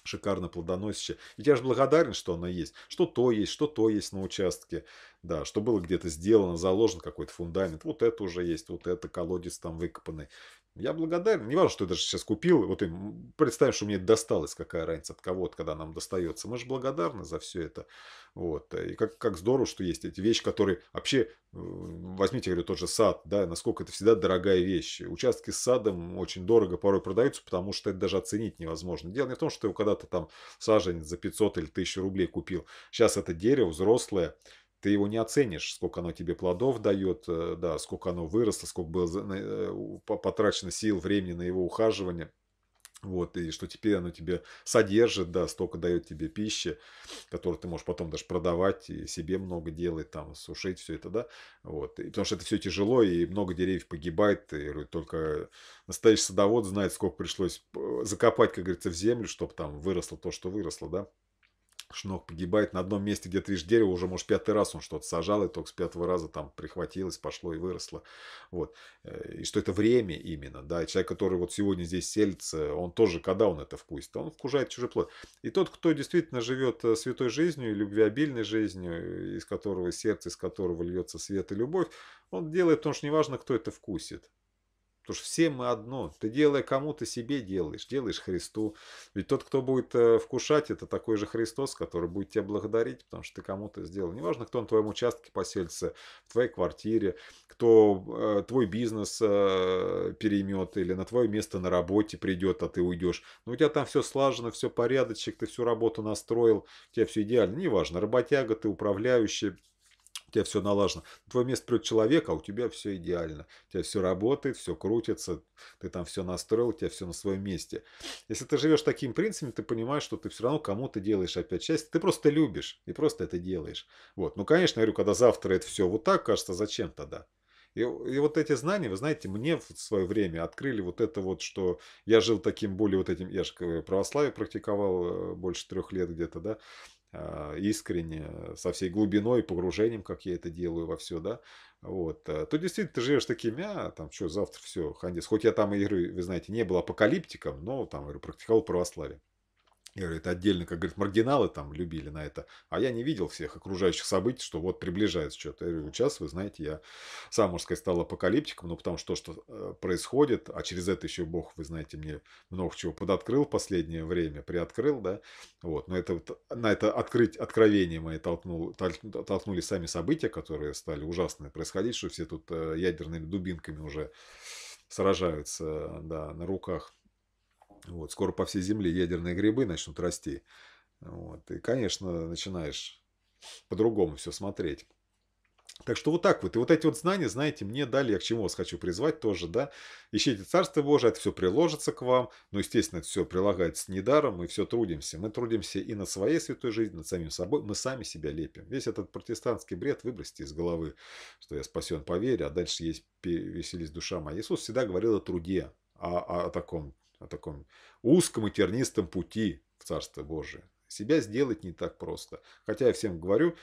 шикарно плодоносящее. Ведь я же благодарен, что оно есть. Что то есть, что то есть на участке. Да, что было где-то сделано, заложен какой-то фундамент. Вот это уже есть, вот это колодец там выкопанный. Я благодарен. Не важно, что я даже сейчас купил. Вот им представим, что мне досталось, какая разница от кого-то, когда нам достается. Мы же благодарны за все это. Вот. Э, и как, как здорово, что есть эти вещи, которые вообще, возьмите, говорю, тот же сад, да, насколько это всегда дорогая вещь. Участки с садом очень дорого порой продаются, потому что это даже оценить невозможно. Дело не в том, что ты его когда-то там саженец за 500 или 1000 рублей купил. Сейчас это дерево взрослое, ты его не оценишь, сколько оно тебе плодов дает, э, да, сколько оно выросло, сколько было э, потрачено сил, времени на его ухаживание. Вот, и что теперь оно тебе содержит, да, столько дает тебе пищи, которую ты можешь потом даже продавать и себе много делать, там, сушить все это, да, вот, и потому что это все тяжело, и много деревьев погибает, и только настоящий садовод знает, сколько пришлось э, закопать, как говорится, в землю, чтобы там выросло то, что выросло, да, шнок погибает на одном месте, где ты видишь дерево, уже, может, пятый раз он что-то сажал, и только с пятого раза там прихватилось, пошло и выросло. Вот. Э, и что это время именно, да, и человек, который вот сегодня здесь селится, он тоже, когда он это вкусит, он вкушает чужой плод. И тот, кто действительно живет э, святой жизнью, любвеобильной жизнью, э, из которого сердце, из которого льется свет и любовь, он делает, потому что неважно, кто это вкусит. Потому что все мы одно. Ты делай кому-то себе делаешь, делаешь Христу. Ведь тот, кто будет э, вкушать, это такой же Христос, который будет тебя благодарить, потому что ты кому-то сделал. Неважно, кто на твоем участке поселится, в твоей квартире, кто э, твой бизнес э, переймет или на твое место на работе придет, а ты уйдешь. Но у тебя там все слажено, все порядочек, ты всю работу настроил, у тебя все идеально. Неважно, работяга, ты управляющий, у тебя все налажено. твое место придет человек, а у тебя все идеально. У тебя все работает, все крутится, ты там все настроил, у тебя все на своем месте. Если ты живешь таким принципом, ты понимаешь, что ты все равно кому-то делаешь опять счастье. Ты просто любишь и просто это делаешь. Вот. Ну, конечно, я говорю, когда завтра это все вот так, кажется, зачем тогда? И, и вот эти знания, вы знаете, мне в свое время открыли вот это вот, что я жил таким более вот этим, я же э, православие практиковал э, больше трех лет где-то, да, а, искренне, со всей глубиной, погружением, как я это делаю во все, да, вот, а, то действительно ты живешь таким а, там, что, завтра все, хандис. Хоть я там, игры, вы знаете, не был апокалиптиком, но там, практиковал православие. Я говорю, это отдельно, как говорят, маргиналы там любили на это. А я не видел всех окружающих событий, что вот приближается что-то. Я говорю, сейчас, вы знаете, я сам, можно сказать, стал апокалиптиком, но ну, потому что то, что э, происходит, а через это еще Бог, вы знаете, мне много чего подоткрыл в последнее время, приоткрыл, да. Вот, но это вот, э, на это открыть, откровение мои толкнул, толкнули сами события, которые стали ужасные происходить, что все тут э, ядерными дубинками уже сражаются, да, на руках вот, скоро по всей земле ядерные грибы начнут расти. Вот, и, конечно, начинаешь по-другому все смотреть. Так что вот так вот. И вот эти вот знания, знаете, мне дали, я к чему вас хочу призвать тоже, да. Ищите Царство Божие, это все приложится к вам. Но, естественно, это все прилагается недаром, мы все трудимся. Мы трудимся и на своей святой жизни, над самим собой. Мы сами себя лепим. Весь этот протестантский бред выбросьте из головы, что я спасен по вере, а дальше есть веселись душа моя. Иисус всегда говорил о труде, о, а, а о таком на таком узком и тернистом пути в Царство Божие. Себя сделать не так просто. Хотя я всем говорю,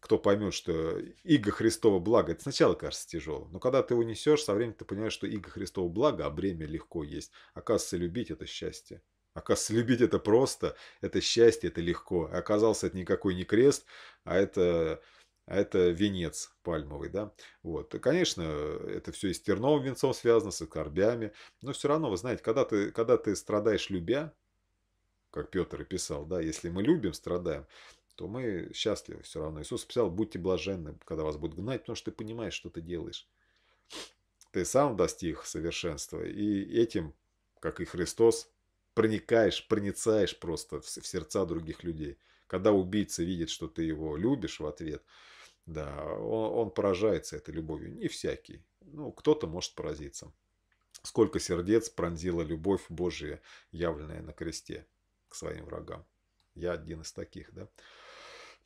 кто поймет, что иго Христова благо, это сначала кажется тяжелым, но когда ты его несешь, со временем ты понимаешь, что иго Христова благо, а бремя легко есть. Оказывается, любить – это счастье. Оказывается, любить это просто, это счастье, это легко. Оказалось, это никакой не крест, а это а это венец пальмовый, да, вот, и, конечно, это все и с терновым венцом связано, с корбями, но все равно, вы знаете, когда ты, когда ты страдаешь любя, как Петр и писал, да, если мы любим, страдаем, то мы счастливы все равно. Иисус писал, будьте блаженны, когда вас будут гнать, потому что ты понимаешь, что ты делаешь. Ты сам достиг совершенства, и этим, как и Христос, проникаешь, проницаешь просто в сердца других людей. Когда убийца видит, что ты его любишь в ответ – да, он, он поражается этой любовью. Не всякий. Ну, кто-то может поразиться. Сколько сердец пронзила любовь Божия, явленная на кресте к своим врагам. Я один из таких, да.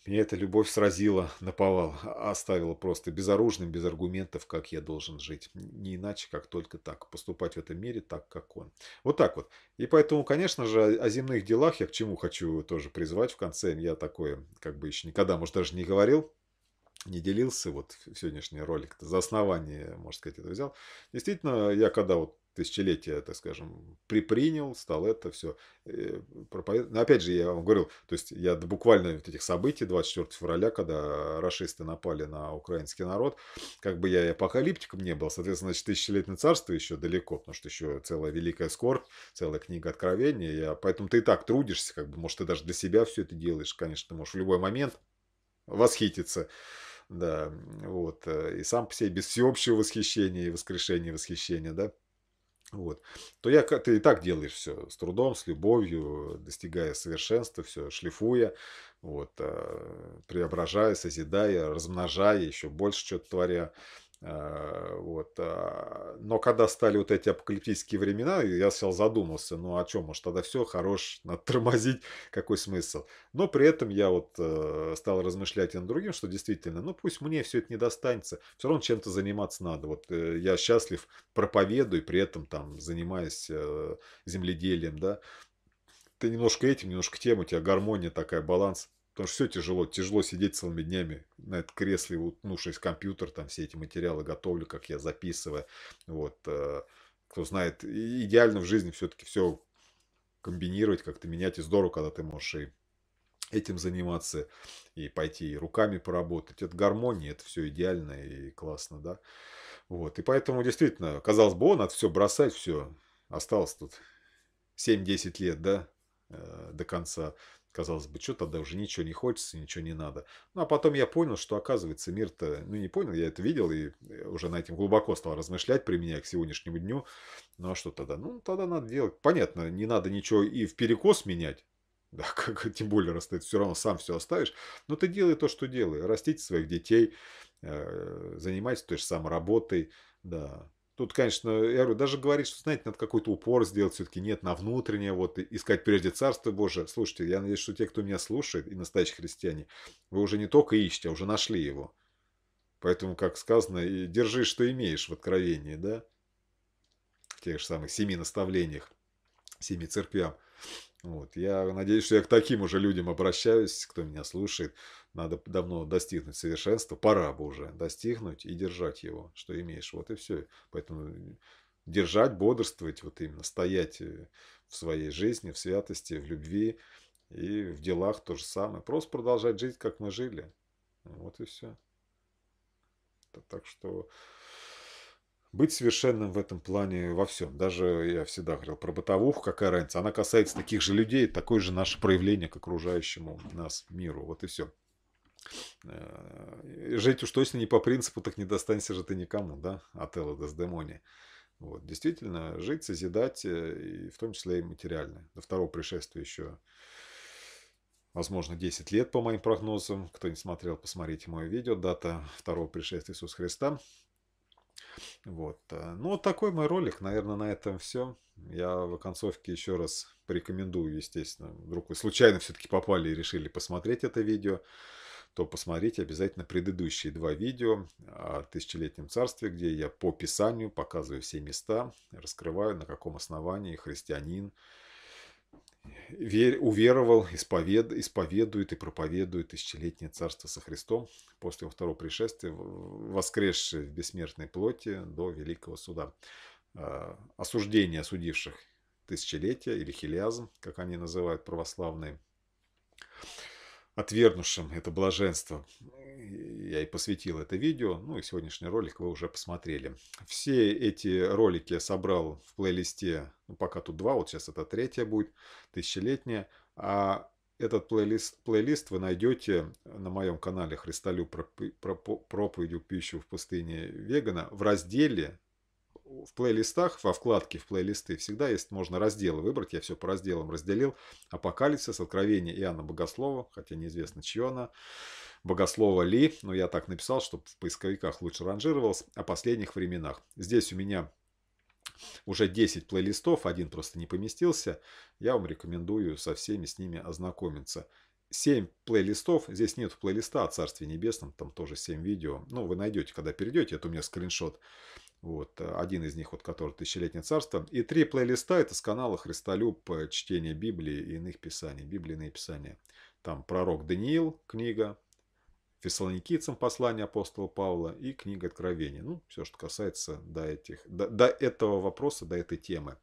Меня эта любовь сразила, наповал, а, оставила просто безоружным, без аргументов, как я должен жить. Не иначе, как только так. Поступать в этом мире так, как он. Вот так вот. И поэтому, конечно же, о земных делах я к чему хочу тоже призвать в конце. Я такое, как бы еще никогда, может, даже не говорил, не делился, вот сегодняшний ролик, за основание, можно сказать, это взял. Действительно, я когда вот тысячелетия, так скажем, припринял, стал это все э, проповедовать. Но ну, опять же, я вам говорил, то есть я буквально вот этих событий 24 февраля, когда расисты напали на украинский народ, как бы я и апокалиптиком не был, соответственно, значит, тысячелетное царство еще далеко, потому что еще целая великая скорбь, целая книга откровения, я... поэтому ты и так трудишься, как бы, может, ты даже для себя все это делаешь, конечно, ты можешь в любой момент восхититься да, вот, э, и сам по себе без всеобщего восхищения и воскрешения восхищения, да, вот, то я, ты и так делаешь все с трудом, с любовью, достигая совершенства, все шлифуя, вот, э, преображая, созидая, размножая, еще больше что-то творя, Э, вот. А, но когда стали вот эти апокалиптические времена, я сначала задумался, ну о а чем, может тогда все, хорош, надо тормозить, какой смысл. Но при этом я вот э, стал размышлять и над другим, что действительно, ну пусть мне все это не достанется, все равно чем-то заниматься надо. Вот э, я счастлив, проповедую, при этом там занимаюсь земледелием, да. Ты немножко этим, немножко тем, у тебя гармония такая, баланс – Потому что все тяжело. Тяжело сидеть целыми днями на этом кресле, утнувшись в компьютер, там все эти материалы готовлю, как я записываю. Вот. Э, кто знает, идеально в жизни все-таки все комбинировать, как-то менять. И здорово, когда ты можешь и этим заниматься, и пойти и руками поработать. Это гармония, это все идеально и классно, да. Вот. И поэтому действительно, казалось бы, он надо все бросать, все. Осталось тут 7-10 лет, да, э, до конца Казалось бы, что тогда уже ничего не хочется, ничего не надо. Ну, а потом я понял, что, оказывается, мир-то... Ну, не понял, я это видел и э, уже на этом глубоко стал размышлять, применяя к сегодняшнему дню. Ну, а что тогда? Ну, тогда надо делать. Понятно, не надо ничего и в перекос менять. Да, как, тем более, раз ты все равно сам все оставишь. Но ты делай то, что делай. Растите своих детей, э, занимайся той же самой работой. Да, Тут, конечно, я говорю, даже говорить, что, знаете, надо какой-то упор сделать, все-таки нет, на внутреннее, вот, искать прежде Царство Божие. Слушайте, я надеюсь, что те, кто меня слушает, и настоящие христиане, вы уже не только ищете, а уже нашли его. Поэтому, как сказано, и держи, что имеешь в откровении, да? В тех же самых семи наставлениях, семи церквям. Вот. Я надеюсь, что я к таким уже людям обращаюсь, кто меня слушает. Надо давно достигнуть совершенства, пора бы уже достигнуть и держать его, что имеешь. Вот и все. Поэтому держать, бодрствовать, вот именно стоять э, в своей жизни, в святости, в любви и в делах то же самое. Просто продолжать жить, как мы жили. Вот и все. Так что быть совершенным в этом плане во всем. Даже я всегда говорил про бытовуху, какая разница. Она касается таких же людей, такое же наше проявление к окружающему нас миру. Вот и все. Э, жить уж точно не по принципу, так не достанешься же ты никому, да, от Элла Дездемония. Вот. Действительно, жить, созидать, э, и в том числе и материально. До второго пришествия еще, возможно, 10 лет, по моим прогнозам. Кто не смотрел, посмотрите мое видео. Дата второго пришествия Иисуса Христа. Вот. Э, ну, вот такой мой ролик. Наверное, на этом все. Я в оконцовке еще раз порекомендую, естественно. Вдруг вы случайно все-таки попали и решили посмотреть это видео то посмотрите обязательно предыдущие два видео о тысячелетнем царстве, где я по Писанию показываю все места, раскрываю, на каком основании христианин верь, уверовал, исповед, исповедует и проповедует тысячелетнее царство со Христом после его второго пришествия, воскресшее в бессмертной плоти до Великого Суда. А, осуждение осудивших тысячелетия или хилиазм, как они называют православные, отвергнувшим это блаженство. Я и посвятил это видео, ну и сегодняшний ролик вы уже посмотрели. Все эти ролики я собрал в плейлисте, ну, пока тут два, вот сейчас это третья будет, тысячелетняя. А этот плейлист, плейлист вы найдете на моем канале про «Христолюб. Проповедью пищу в пустыне вегана» в разделе в плейлистах, во вкладке в плейлисты всегда есть, можно разделы выбрать. Я все по разделам разделил. Апокалипсис, Откровение Иоанна Богослова, хотя неизвестно, чье она. Богослова Ли, но я так написал, чтобы в поисковиках лучше ранжировалось, о последних временах. Здесь у меня уже 10 плейлистов, один просто не поместился. Я вам рекомендую со всеми с ними ознакомиться. 7 плейлистов. Здесь нет плейлиста о Царстве Небесном, там тоже 7 видео. Ну, вы найдете, когда перейдете. Это у меня скриншот вот, э, один из них, вот, который «Тысячелетнее царство». И три плейлиста – это с канала «Христолюб», э, «Чтение Библии» и иных писаний, библийные писания. Там «Пророк Даниил», книга, Фессалоникийцам послание апостола Павла и книга Откровение Ну, все, что касается до, этих, до, до этого вопроса, до этой темы.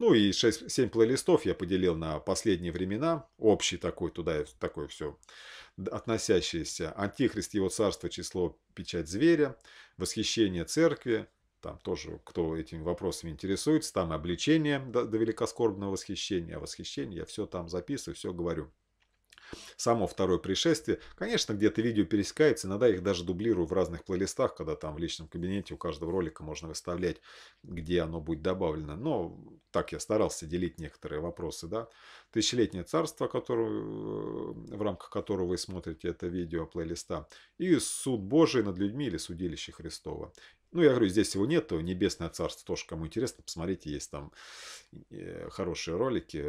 Ну и 6, 7 плейлистов я поделил на последние времена, общий такой, туда такое все относящееся. Антихрист, его царство, число, печать зверя, восхищение церкви, там тоже, кто этими вопросами интересуется, там обличение до, до великоскорбного восхищения. А О я все там записываю, все говорю. Само второе пришествие. Конечно, где-то видео пересекается, иногда их даже дублирую в разных плейлистах, когда там в личном кабинете у каждого ролика можно выставлять, где оно будет добавлено. Но так я старался делить некоторые вопросы. Да? Тысячелетнее царство, которое, э, в рамках которого вы смотрите это видео плейлиста, и суд Божий над людьми или судилище Христова. Ну, я говорю, здесь его нет, то Небесное Царство тоже, кому интересно, посмотрите, есть там э, хорошие ролики,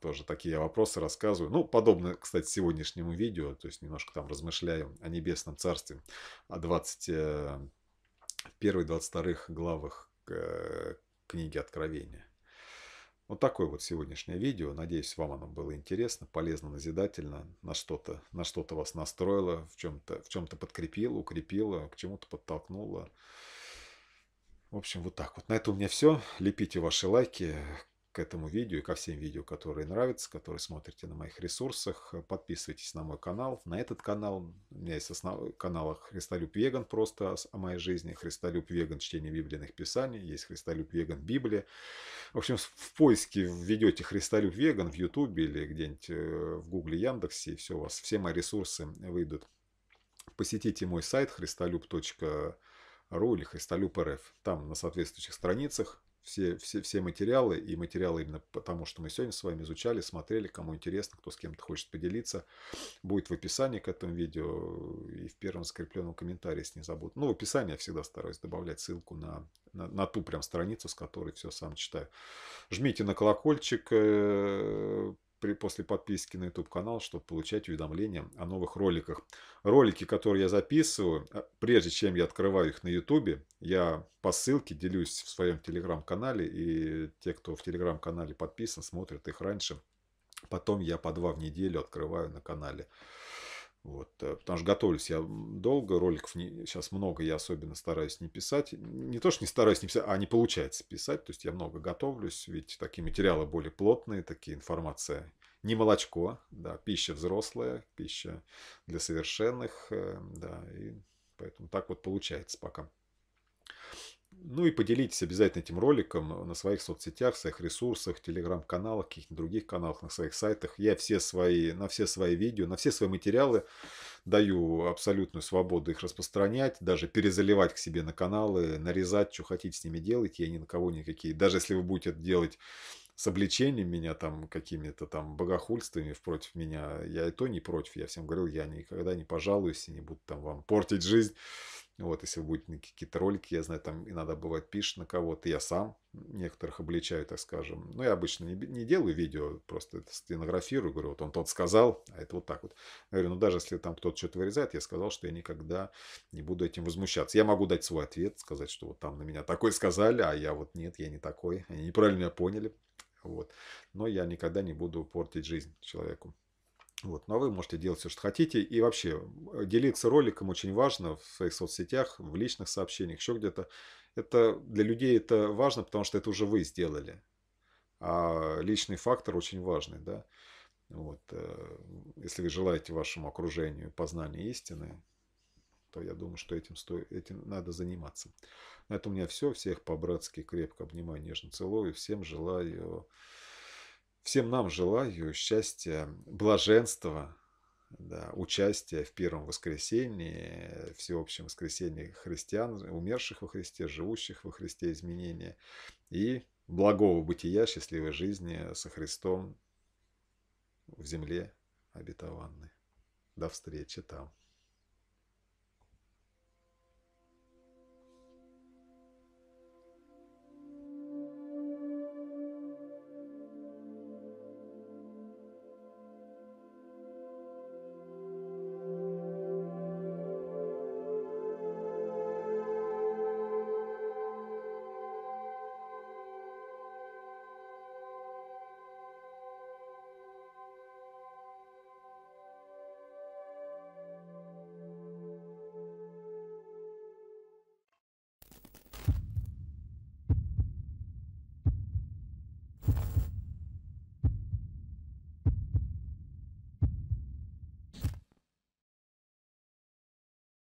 тоже такие вопросы рассказываю. Ну, подобно, кстати, сегодняшнему видео, то есть немножко там размышляю о Небесном Царстве, о 21-22 э, главах э, книги Откровения. Вот такое вот сегодняшнее видео. Надеюсь, вам оно было интересно, полезно, назидательно, на что-то на что вас настроило, в чем-то в чем подкрепило, укрепило, к чему-то подтолкнуло. В общем, вот так вот. На этом у меня все. Лепите ваши лайки к этому видео и ко всем видео, которые нравятся, которые смотрите на моих ресурсах. Подписывайтесь на мой канал, на этот канал. У меня есть основ... канал Христолюб Веган просто о моей жизни, Христолюб Веган чтение библейных писаний, есть Христолюб Веган Библия. В общем, в поиске введете Христолюб Веган в Ютубе или где-нибудь э, в Гугле Яндексе, и все у вас, все мои ресурсы выйдут. Посетите мой сайт христолюб.ру ру или христолюб РФ. Там на соответствующих страницах все, все, все материалы и материалы именно потому, что мы сегодня с вами изучали, смотрели, кому интересно, кто с кем-то хочет поделиться, будет в описании к этому видео и в первом скрепленном комментарии, если не забуду. Ну, в описании я всегда стараюсь добавлять ссылку на, на, на ту прям страницу, с которой все сам читаю. Жмите на колокольчик, э, при, после подписки на YouTube-канал, чтобы получать уведомления о новых роликах. Ролики, которые я записываю, а, прежде чем я открываю их на YouTube, я по ссылке делюсь в своем Телеграм-канале, и те, кто в Телеграм-канале подписан, смотрят их раньше. Потом я по два в неделю открываю на канале. Вот, э, потому что готовлюсь я долго, роликов не, сейчас много, я особенно стараюсь не писать. Не то, что не стараюсь не писать, а не получается писать. То есть я много готовлюсь, ведь такие материалы более плотные, такие информация не молочко, да, пища взрослая, пища для совершенных, э, да, и поэтому так вот получается пока. Ну и поделитесь обязательно этим роликом э, на своих соцсетях, в своих ресурсах, телеграм-каналах, каких-то других каналах, на своих сайтах. Я все свои, на все свои видео, на все свои материалы даю абсолютную свободу их распространять, даже перезаливать к себе на каналы, нарезать, что хотите с ними делать. Я ни на кого никакие, даже если вы будете это делать с обличением меня там какими-то там богохульствами против меня, я и то не против, я всем говорил, я никогда не пожалуюсь и не буду там вам портить жизнь. Вот, если вы будете какие-то ролики, я знаю, там иногда бывает пишет на кого-то, я сам некоторых обличаю, так скажем. Но ну, я обычно не, не делаю видео, просто это стенографирую, говорю, вот он тот сказал, а это вот так вот. Я говорю, ну даже если там кто-то что-то вырезает, я сказал, что я никогда не буду этим возмущаться. Я могу дать свой ответ, сказать, что вот там на меня такой сказали, а я вот нет, я не такой, они неправильно меня поняли. Вот. Но я никогда не буду портить жизнь человеку. Вот. Ну а вы можете делать все, что хотите. И вообще, э, делиться роликом очень важно в своих соцсетях, в личных сообщениях, еще где-то. Это для людей это важно, потому что это уже вы сделали. А личный фактор очень важный, да. Вот. Э, если вы желаете вашему окружению познания истины, то я думаю, что этим, сто... этим надо заниматься. На этом у меня все. Всех по-братски крепко обнимаю, нежно целую. Всем желаю Всем нам желаю счастья, блаженства, да, участия в первом воскресении, всеобщем воскресенье христиан, умерших во Христе, живущих во Христе изменения и благого бытия, счастливой жизни со Христом в земле обетованной. До встречи там.